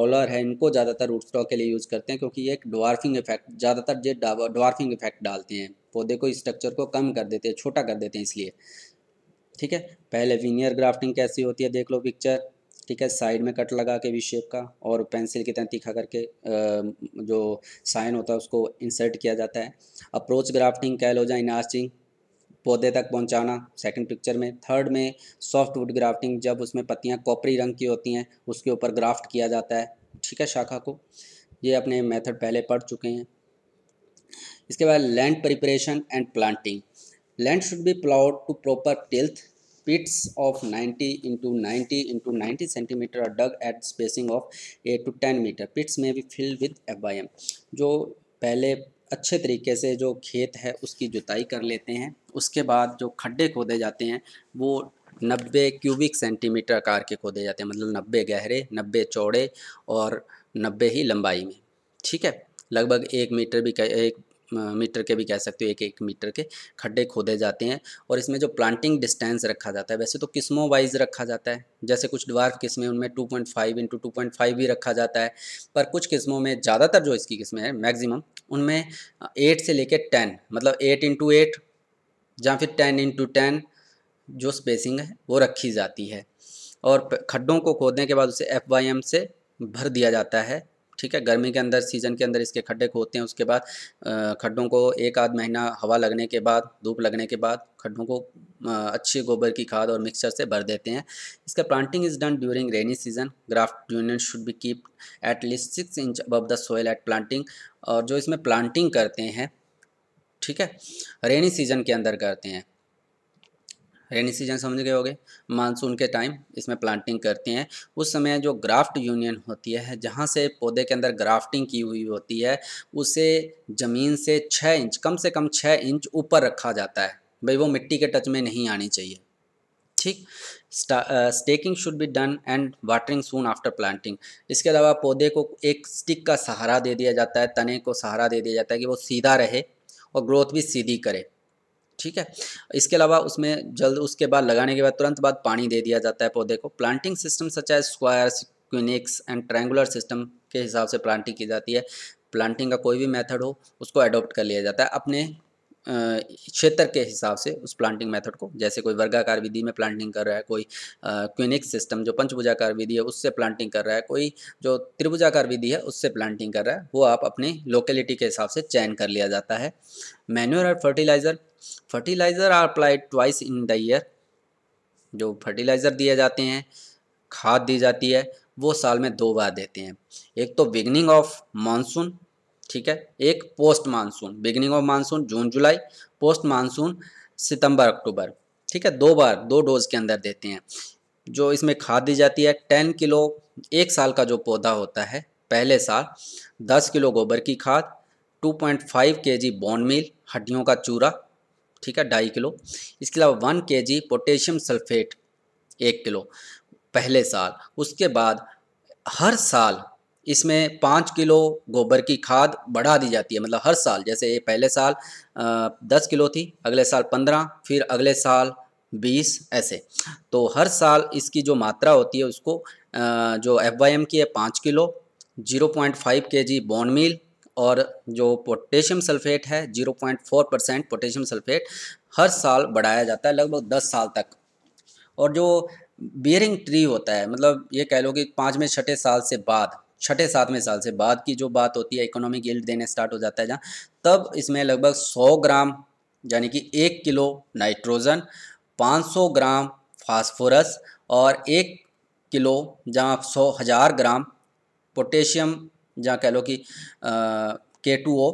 ऑलर uh, है इनको ज़्यादातर रूट स्टॉक के लिए यूज़ करते हैं क्योंकि ये एक डवार्फिंग इफेक्ट ज़्यादातर ये डवार्फिंग इफेक्ट डालते हैं पौधे को स्ट्रक्चर को कम कर देते हैं छोटा कर देते हैं इसलिए ठीक है पहले विनियर ग्राफ्टिंग कैसी होती है देख लो पिक्चर ठीक है साइड में कट लगा के भी शेप का और पेंसिल की तरह तीखा करके जो साइन होता है उसको इंसर्ट किया जाता है अप्रोच ग्राफ्टिंग कह लो जाए इनार्चिंग पौधे तक पहुंचाना सेकंड पिक्चर में थर्ड में सॉफ्ट वुड ग्राफ्टिंग जब उसमें पत्तियां कॉपरी रंग की होती हैं उसके ऊपर ग्राफ्ट किया जाता है ठीक है शाखा को ये अपने मेथड पहले पढ़ चुके हैं इसके बाद land preparation and planting land should be ploughed to proper tilth pits of 90 into 90 into 90 centimetre dug at spacing of of 8 to 10 में Pits filled with F Y M जो पहले अच्छे तरीके से जो खेत है उसकी जुताई कर लेते हैं उसके बाद जो खड्डे खोदे जाते हैं वो 90 क्यूबिक सेंटीमीटर आकार के खोदे जाते हैं मतलब 90 गहरे 90 चौड़े और 90 ही लंबाई में ठीक है लगभग एक मीटर भी एक मीटर के भी कह सकते हो एक एक मीटर के खड्डे खोदे जाते हैं और इसमें जो प्लांटिंग डिस्टेंस रखा जाता है वैसे तो किस्मों वाइज रखा जाता है जैसे कुछ डवार्फ किस्में उनमें 2.5 पॉइंट फाइव इंटू टू भी रखा जाता है पर कुछ किस्मों में ज़्यादातर जो इसकी किस्में हैं मैक्सिमम उनमें एट से लेकर टेन मतलब एट इंटू एट या फिर टेन इंटू टेन जो स्पेसिंग है वो रखी जाती है और खड्डों को खोदने के बाद उसे एफ से भर दिया जाता है ठीक है गर्मी के अंदर सीज़न के अंदर इसके खड्डे खोदते हैं उसके बाद खड्डों को एक आध महीना हवा लगने के बाद धूप लगने के बाद खड्डों को अच्छे गोबर की खाद और मिक्सचर से भर देते हैं इसका planting is done during rainy season graft union should be keep at least six inch above the soil at planting और जो इसमें प्लांटिंग करते हैं ठीक है रेनी सीजन के अंदर करते हैं रेनी सीजन समझ गए होगे मानसून के टाइम इसमें प्लांटिंग करते हैं उस समय जो ग्राफ्ट यूनियन होती है जहाँ से पौधे के अंदर ग्राफ्टिंग की हुई होती है उसे ज़मीन से छः इंच कम से कम छः इंच ऊपर रखा जाता है भाई वो मिट्टी के टच में नहीं आनी चाहिए ठीक staking should be done and watering soon after planting इसके अलावा पौधे को एक स्टिक का सहारा दे दिया जाता है तने को सहारा दे दिया जाता है कि वो सीधा रहे और ग्रोथ भी सीधी करे ठीक है इसके अलावा उसमें जल्द उसके बाद लगाने के बाद तुरंत बाद पानी दे दिया जाता है पौधे को प्लांटिंग सिस्टम सच है square quincunx and triangular system के हिसाब से प्लांटिंग की जाती है प्लांटिंग का कोई भी मेथड हो उसको अडोप्ट कर लिया जाता है अपने क्षेत्र के हिसाब से उस प्लांटिंग मेथड को जैसे कोई वर्गाकार विधि में प्लांटिंग कर रहा है कोई क्विनिक सिस्टम जो पंचभुजाकार विधि है उससे प्लांटिंग कर रहा है कोई जो त्रिभुजाकार विधि है उससे प्लांटिंग कर रहा है वो आप अपने लोकेलिटी के हिसाब से चयन कर लिया जाता है मैन्यूर और fertiliser fertiliser are applied twice in the year जो फर्टिलाइज़र दिए जाते हैं खाद दी जाती है वो साल में दो बार देते हैं एक तो बिगनिंग ऑफ मानसून ठीक है एक post monsoon beginning of monsoon June July post monsoon September October ठीक है दो बार दो डोज के अंदर देते हैं जो इसमें खाद दी जाती है टेन किलो एक साल का जो पौधा होता है पहले साल दस किलो गोबर की खाद टू पॉइंट फाइव के जी बॉन मील हड्डियों का चूरा ठीक है ढाई किलो इसके अलावा one K G potassium sulphate एक किलो पहले साल उसके बाद हर साल इसमें पाँच किलो गोबर की खाद बढ़ा दी जाती है मतलब हर साल जैसे ये पहले साल दस किलो थी अगले साल पंद्रह फिर अगले साल बीस ऐसे तो हर साल इसकी जो मात्रा होती है उसको जो एफ वाई एम की है पाँच किलो जीरो पॉइंट फाइव के जी बॉन मील और जो पोटेशियम सल्फेट है zero point four percent potassium sulphate हर साल बढ़ाया जाता है लगभग दस साल तक और जो बियरिंग ट्री होता है मतलब ये कह लो कि पाँचवें छठे साल से बाद छठे सातवें साल से बाद की जो बात होती है इकोनॉमिक यील्ड देने स्टार्ट हो जाता है जहाँ तब इसमें लगभग 100 ग्राम यानी कि एक किलो नाइट्रोजन 500 ग्राम फास्फोरस और एक किलो जहाँ सौ हज़ार ग्राम पोटेशियम या कह लो कि के टू ओ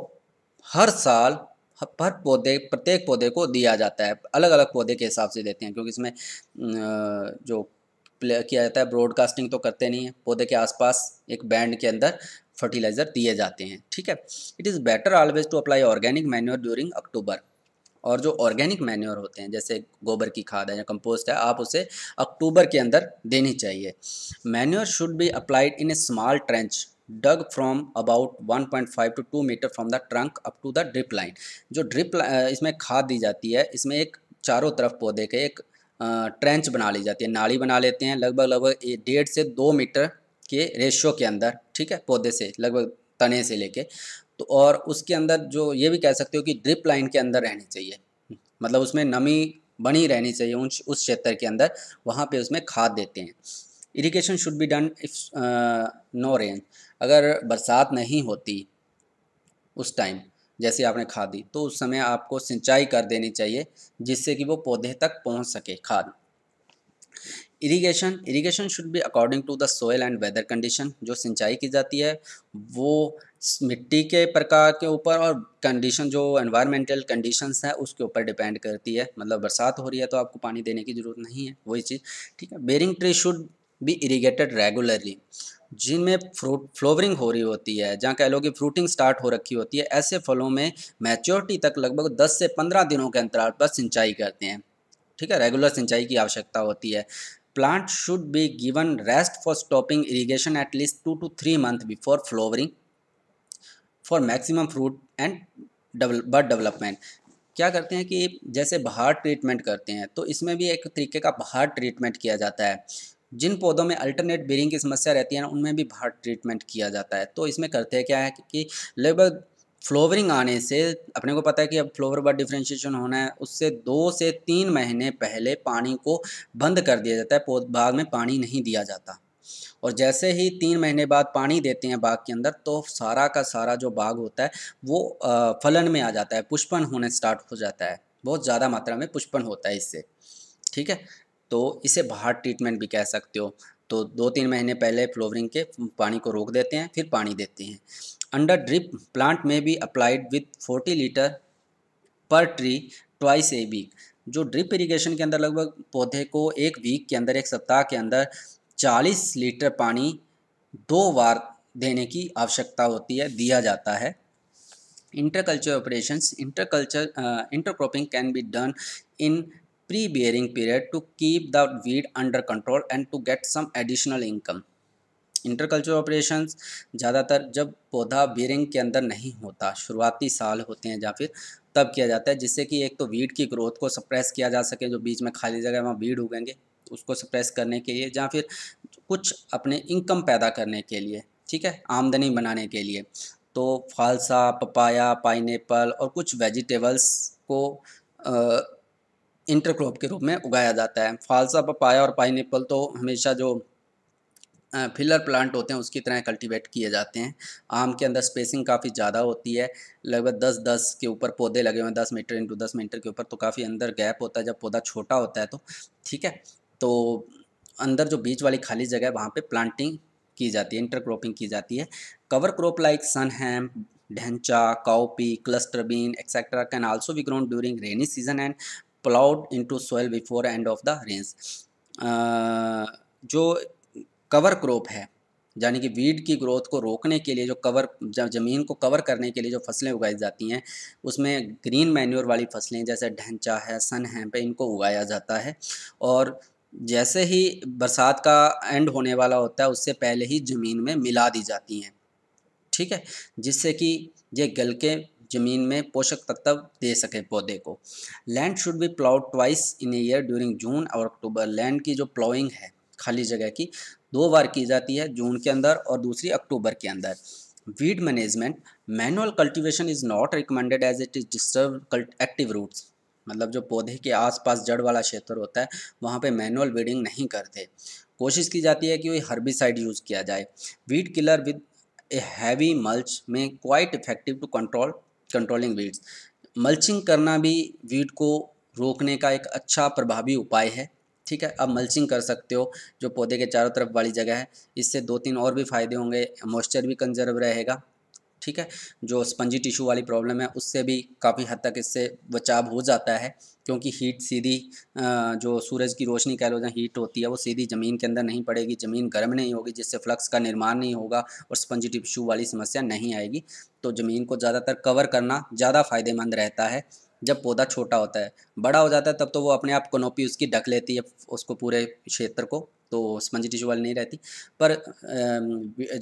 हर साल हर पौधे प्रत्येक पौधे को दिया जाता है अलग अलग पौधे के हिसाब से देते हैं क्योंकि इसमें जो प्ले किया जाता है ब्रॉडकास्टिंग तो करते नहीं है पौधे के आसपास एक बैंड के अंदर फर्टिलाइज़र दिए जाते हैं ठीक है it is better always to apply organic manure during October और जो ऑर्गेनिक मैन्योर होते हैं जैसे गोबर की खाद है या कंपोस्ट है आप उसे अक्टूबर के अंदर देनी चाहिए manure should be applied in a small trench dug from about 1.5 to two metre from the trunk up to the drip line जो ड्रिप इसमें खाद दी जाती है इसमें एक चारों तरफ पौधे के एक ट्रेंच बना ली जाती है नाली बना लेते हैं लगभग लगभग डेढ़ से दो मीटर के रेशियो के अंदर ठीक है पौधे से लगभग तने से लेके तो और उसके अंदर जो ये भी कह सकते हो कि ड्रिप लाइन के अंदर रहनी चाहिए मतलब उसमें नमी बनी रहनी चाहिए उन उस क्षेत्र के अंदर वहाँ पे उसमें खाद देते हैं irrigation should be done if no rains अगर बरसात नहीं होती उस टाइम जैसे आपने खाद दी तो उस समय आपको सिंचाई कर देनी चाहिए जिससे कि वो पौधे तक पहुंच सके खाद irrigation irrigation should be according to the soil and weather condition जो सिंचाई की जाती है वो मिट्टी के प्रकार के ऊपर और कंडीशन जो एनवायरमेंटल कंडीशंस हैं उसके ऊपर डिपेंड करती है मतलब बरसात हो रही है तो आपको पानी देने की ज़रूरत नहीं है वही चीज़ ठीक है bearing tree should be irrigated regularly जिनमें फ्रूट फ्लोवरिंग हो रही होती है जहाँ कह लो कि फ्रूटिंग स्टार्ट हो रखी होती है ऐसे फलों में मैच्योरिटी तक लगभग 10 से 15 दिनों के अंतराल पर सिंचाई करते हैं ठीक है रेगुलर सिंचाई की आवश्यकता होती है plant should be given rest for stopping irrigation at least two to three month before flowering for maximum fruit and bud development क्या करते हैं कि जैसे बाहर ट्रीटमेंट करते हैं तो इसमें भी एक तरीके का बाहर ट्रीटमेंट किया जाता है जिन पौधों में अल्टरनेट बेरिंग की समस्या रहती है उनमें भी बाहर ट्रीटमेंट किया जाता है तो इसमें करते हैं क्या है कि लेबर फ्लोवरिंग आने से अपने को पता है कि अब फ्लोवर बड डिफ्रेंशिएशन होना है उससे दो से तीन महीने पहले पानी को बंद कर दिया जाता है पौध बाग में पानी नहीं दिया जाता और जैसे ही तीन महीने बाद पानी देते हैं बाग के अंदर तो सारा का सारा जो बाग होता है वो फलन में आ जाता है पुष्पन होने स्टार्ट हो जाता है बहुत ज़्यादा मात्रा में पुष्पन होता है इससे ठीक है तो इसे बाहर ट्रीटमेंट भी कह सकते हो तो दो तीन महीने पहले फ्लोवरिंग के पानी को रोक देते हैं फिर पानी देते हैं अंडर ड्रिप प्लांट में भी applied with forty litre per tree twice a week जो ड्रिप इरिगेशन के अंदर लगभग पौधे को एक वीक के अंदर एक सप्ताह के अंदर चालीस लीटर पानी दो बार देने की आवश्यकता होती है दिया जाता है interculture operations interculture intercropping can be done in pre-bearing period to keep the weed under control and to get some additional income interculture operations ज़्यादातर जब पौधा बियरिंग के अंदर नहीं होता शुरुआती साल होते हैं या फिर तब किया जाता है जिससे कि एक तो वीड की ग्रोथ को सप्रेस किया जा सके जो बीच में खाली जगह वहाँ वीड उगेंगे उसको सप्रेस करने के लिए या फिर कुछ अपने इनकम पैदा करने के लिए ठीक है आमदनी बनाने के लिए तो फालसा पपाया पाइनएप्पल और कुछ वेजिटेबल्स को आ, इंटरक्रॉप के रूप में उगाया जाता है फालसा पपाया और पाइन तो हमेशा जो फिलर प्लांट होते हैं उसकी तरह कल्टीवेट किए जाते हैं आम के अंदर स्पेसिंग काफ़ी ज़्यादा होती है लगभग दस दस के ऊपर पौधे लगे हुए हैं दस मीटर इंटू दस मीटर के ऊपर तो काफ़ी अंदर गैप होता है जब पौधा छोटा होता है तो ठीक है तो अंदर जो बीच वाली खाली जगह है वहाँ पर प्लांटिंग की जाती है इंटरक्रॉपिंग की जाती है cover crop like sun hemp dhaincha cowpea cluster bean etcetera can also be grown during rainy season and ploughed into soil before end of the rains जो कवर क्रॉप है यानी कि वीड की ग्रोथ को रोकने के लिए जो कवर ज़मीन को कवर करने के लिए जो फसलें उगाई जाती हैं उसमें ग्रीन मैन्योर वाली फसलें जैसे ढेंचा है सन है पे इनको उगाया जाता है और जैसे ही बरसात का एंड होने वाला होता है उससे पहले ही ज़मीन में मिला दी जाती हैं ठीक है जिससे कि ये गल के जमीन में पोषक तत्व दे सके पौधे को land should be ploughed twice in year during June और अक्टूबर लैंड की जो प्लाउइंग है खाली जगह की दो बार की जाती है जून के अंदर और दूसरी अक्टूबर के अंदर weed management manual cultivation is not recommended as it is disturb active roots मतलब जो पौधे के आसपास जड़ वाला क्षेत्र होता है वहाँ पे मैनुअल वीडिंग नहीं करते कोशिश की जाती है कि वही हर्बिसाइड यूज़ किया जाए weed killer with a heavy mulch में quite effective to control controlling weeds mulching करना भी वीड को रोकने का एक अच्छा प्रभावी उपाय है ठीक है आप मल्चिंग कर सकते हो जो पौधे के चारों तरफ वाली जगह है इससे दो तीन और भी फायदे होंगे मॉइस्चर भी कंजर्व रहेगा ठीक है जो स्पंजी टिश्यू वाली प्रॉब्लम है उससे भी काफ़ी हद तक इससे बचाव हो जाता है क्योंकि हीट सीधी जो सूरज की रोशनी कह लो जहाँ हीट होती है वो सीधी ज़मीन के अंदर नहीं पड़ेगी ज़मीन गर्म नहीं होगी जिससे फ्लक्स का निर्माण नहीं होगा और स्पंजी टिश्यू वाली समस्या नहीं आएगी तो ज़मीन को ज़्यादातर कवर करना ज़्यादा फ़ायदेमंद रहता है जब पौधा छोटा होता है बड़ा हो जाता है तब तो वो अपने आप कनोपी उसकी ढक लेती है उसको पूरे क्षेत्र को तो स्पंज टिश्यू वाली नहीं रहती पर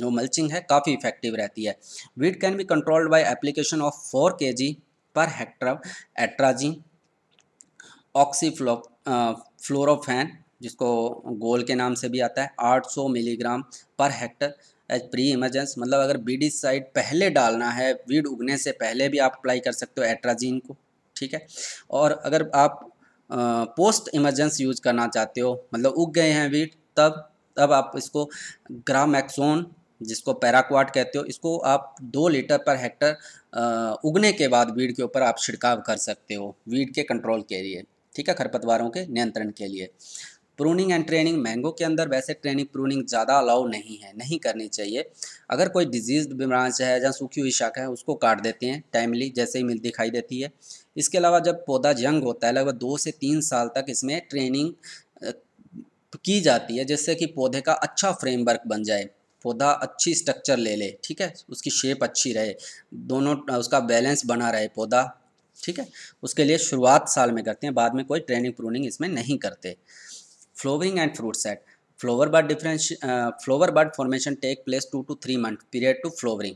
जो मल्चिंग है काफ़ी इफेक्टिव रहती है weed can be controlled by application of four K G per hectare एट्राजी ऑक्सीफ्लो फ्लोरोफैन जिसको गोल के नाम से भी आता है 800 milligram per hectare as pre emergence मतलब अगर बीडी साइड पहले डालना है वीड उगने से पहले भी आप अप्लाई कर सकते हो एट्राजीन को ठीक है और अगर आप आ, पोस्ट इमरजेंस यूज करना चाहते हो मतलब उग गए हैं वीट तब तब आप इसको ग्राम एक्सोन जिसको पैराक्वाट कहते हो इसको आप दो लीटर पर हेक्टर उगने के बाद वीड के ऊपर आप छिड़काव कर सकते हो वीड के कंट्रोल के लिए ठीक है खरपतवारों के नियंत्रण के लिए प्रूनिंग एंड ट्रेनिंग मैंगो के अंदर वैसे ट्रेनिंग प्रूनिंग ज़्यादा अलाउ नहीं है नहीं करनी चाहिए अगर कोई डिजीज ब्रांच है जहाँ सूखी हुई शाखा है उसको काट देते हैं टाइमली जैसे ही मिल दिखाई देती है इसके अलावा जब पौधा यंग होता है लगभग दो से तीन साल तक इसमें ट्रेनिंग की जाती है जिससे कि पौधे का अच्छा फ्रेमवर्क बन जाए पौधा अच्छी स्ट्रक्चर ले ले ठीक है उसकी शेप अच्छी रहे दोनों उसका बैलेंस बना रहे पौधा ठीक है उसके लिए शुरुआत साल में करते हैं बाद में कोई ट्रेनिंग प्रूनिंग इसमें नहीं करते flowering and fruit set flower bud differentiation flower bud formation take place two to three month period to flowering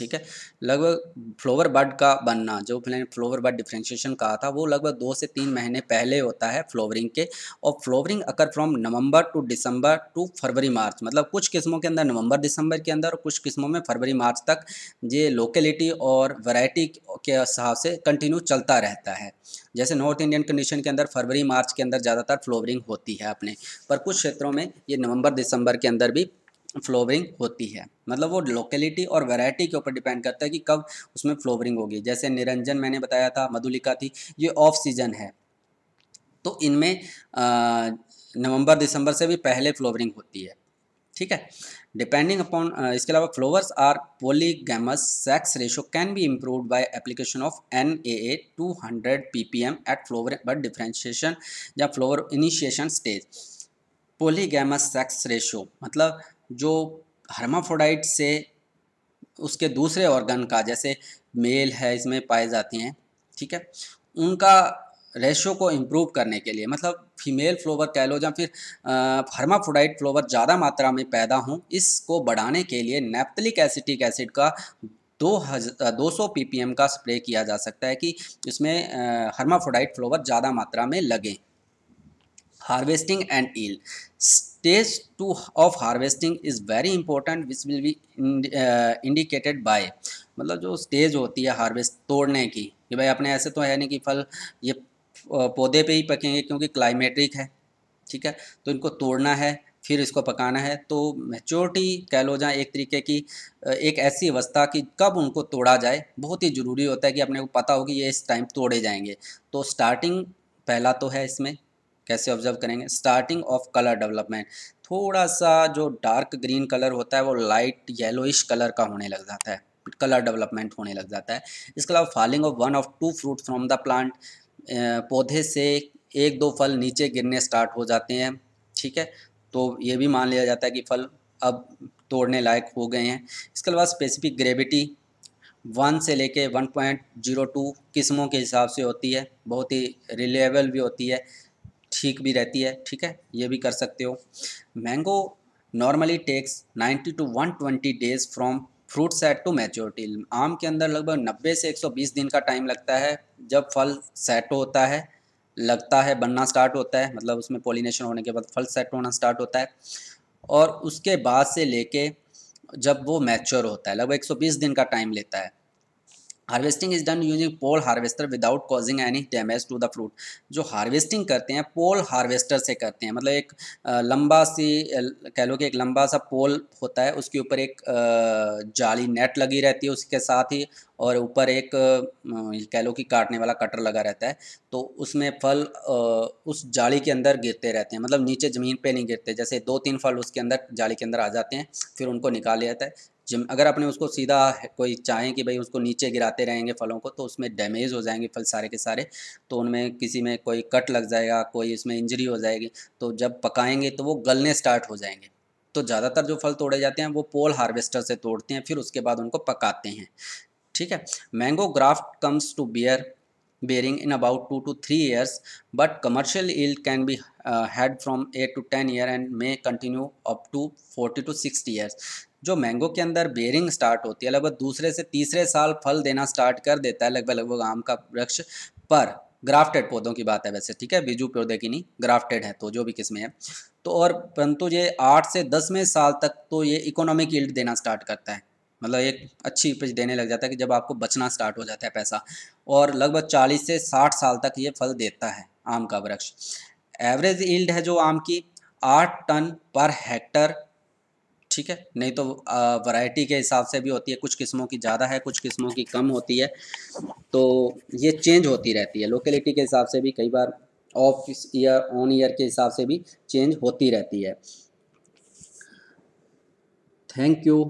ठीक है लगभग फ्लोवर बड का बनना जो मैंने फ्लोवर बड डिफ्रेंशिएशन कहा था वो लगभग दो से तीन महीने पहले होता है फ्लोवरिंग के और flowering occur from November to December to February March मतलब कुछ किस्मों के अंदर नवंबर दिसंबर के अंदर और कुछ किस्मों में फरवरी मार्च तक ये लोकेलिटी और वैरायटी के हिसाब से कंटिन्यू चलता रहता है जैसे नॉर्थ इंडियन कंडीशन के अंदर फरवरी मार्च के अंदर ज़्यादातर फ्लोवरिंग होती है अपने पर कुछ क्षेत्रों में ये नवंबर दिसंबर के अंदर भी फ्लोवरिंग होती है मतलब वो लोकेलिटी और वैरायटी के ऊपर डिपेंड करता है कि कब उसमें फ्लोवरिंग होगी जैसे निरंजन मैंने बताया था मधुलिका थी ये ऑफ सीजन है तो इनमें नवंबर दिसंबर से भी पहले फ्लोवरिंग होती है ठीक है डिपेंडिंग अपॉन इसके अलावा flowers are polygamous sex ratio can be improve by application of N A A two hundred P P M at flower but differentiation या flower initiation stage polygamous sex ratio मतलब जो हर्माफोडाइट से उसके दूसरे organ का जैसे मेल है इसमें पाए जाते हैं ठीक है उनका रेशो को इम्प्रूव करने के लिए मतलब फीमेल फ्लोवर कह लो या फिर हर्माफोडाइट फ्लोवर ज़्यादा मात्रा में पैदा हों इसको बढ़ाने के लिए नेप्तलिक एसिटिक एसिड का दो हज़ार दो सौ पी का स्प्रे किया जा सकता है कि इसमें हर्माफोडाइट फ्लोवर ज़्यादा मात्रा में लगें harvesting and yield stage to of harvesting is very important which will be ind, uh, indicated by मतलब जो स्टेज होती है हार्वेस्ट तोड़ने की कि भाई अपने ऐसे तो है नहीं कि फल ये पौधे पे ही पकेंगे क्योंकि क्लाइमेटिक है ठीक है तो इनको तोड़ना है फिर इसको पकाना है तो मेच्योरिटी कह लो जाए एक तरीके की एक ऐसी अवस्था कि कब उनको तोड़ा जाए बहुत ही ज़रूरी होता है कि अपने को पता हो कि ये इस टाइम तोड़े जाएंगे तो स्टार्टिंग पहला तो है इसमें कैसे ऑब्जर्व करेंगे स्टार्टिंग ऑफ कलर डेवलपमेंट थोड़ा सा जो डार्क ग्रीन कलर होता है वो लाइट येलोइश कलर का होने लग जाता है कलर डेवलपमेंट होने लग जाता है इसके अलावा falling of one of two fruit from the plant पौधे से एक दो फल नीचे गिरने स्टार्ट हो जाते हैं ठीक है तो ये भी मान लिया जाता है कि फल अब तोड़ने लायक हो गए हैं इसके अलावा स्पेसिफिक ग्रेविटी वन से लेके वन पॉइंट जीरो टू किस्मों के हिसाब से होती है बहुत ही रिलेबल भी होती है ठीक भी रहती है ठीक है ये भी कर सकते हो mango normally takes 90 to 120 days from fruit set to maturity आम के अंदर लगभग 90 से 120 दिन का टाइम लगता है जब फल सेट होता है लगता है बनना स्टार्ट होता है मतलब उसमें पोलिनेशन होने के बाद फल सेट होना स्टार्ट होता है और उसके बाद से लेके जब वो मैच्योर होता है लगभग 120 दिन का टाइम लेता है harvesting is done using pole harvester without causing any damage to the fruit जो हार्वेस्टिंग करते हैं पोल हार्वेस्टर से करते हैं मतलब एक लंबा सी कह लो कि एक लंबा सा पोल होता है उसके ऊपर एक जाली नेट लगी रहती है उसके साथ ही और ऊपर एक कह लो कि काटने वाला कटर लगा रहता है तो उसमें फल उस जाली के अंदर गिरते रहते हैं मतलब नीचे ज़मीन पे नहीं गिरते जैसे दो तीन फल उसके अंदर जाली के अंदर आ जाते हैं फिर उनको निकाल लिया जाता है जिम अगर आपने उसको सीधा कोई चाहें कि भाई उसको नीचे गिराते रहेंगे फलों को तो उसमें डैमेज हो जाएंगे फल सारे के सारे तो उनमें किसी में कोई कट लग जाएगा कोई उसमें इंजरी हो जाएगी तो जब पकाएंगे तो वो गलने स्टार्ट हो जाएंगे तो ज़्यादातर जो फल तोड़े जाते हैं वो पोल हार्वेस्टर से तोड़ते हैं फिर उसके बाद उनको पकाते हैं ठीक है mango graft comes to bear bearing in about two to three years but commercial yield can be had from eight to ten year and may continue up to forty to sixty years जो mango के अंदर bearing start होती है लगभग दूसरे से तीसरे साल फल देना स्टार्ट कर देता है लगभग लगभग आम का वृक्ष पर ग्राफ्टेड पौधों की बात है वैसे ठीक है बीजू पौधे की नहीं ग्राफ्टेड है तो जो भी किस्में है तो और परंतु ये आठ से दसवें साल तक तो ये इकोनॉमिक ईल्ड देना स्टार्ट करता है मतलब एक अच्छी उपज देने लग जाता है कि जब आपको बचना स्टार्ट हो जाता है पैसा और लगभग चालीस से साठ साल तक ये फल देता है आम का वृक्ष एवरेज ईल्ड है जो आम की आठ टन पर हेक्टर ठीक है नहीं तो वैरायटी के हिसाब से भी होती है कुछ किस्मों की ज़्यादा है कुछ किस्मों की कम होती है तो ये चेंज होती रहती है लोकेलिटी के हिसाब से भी कई बार ऑफ ईयर ऑन ईयर के हिसाब से भी चेंज होती रहती है थैंक यू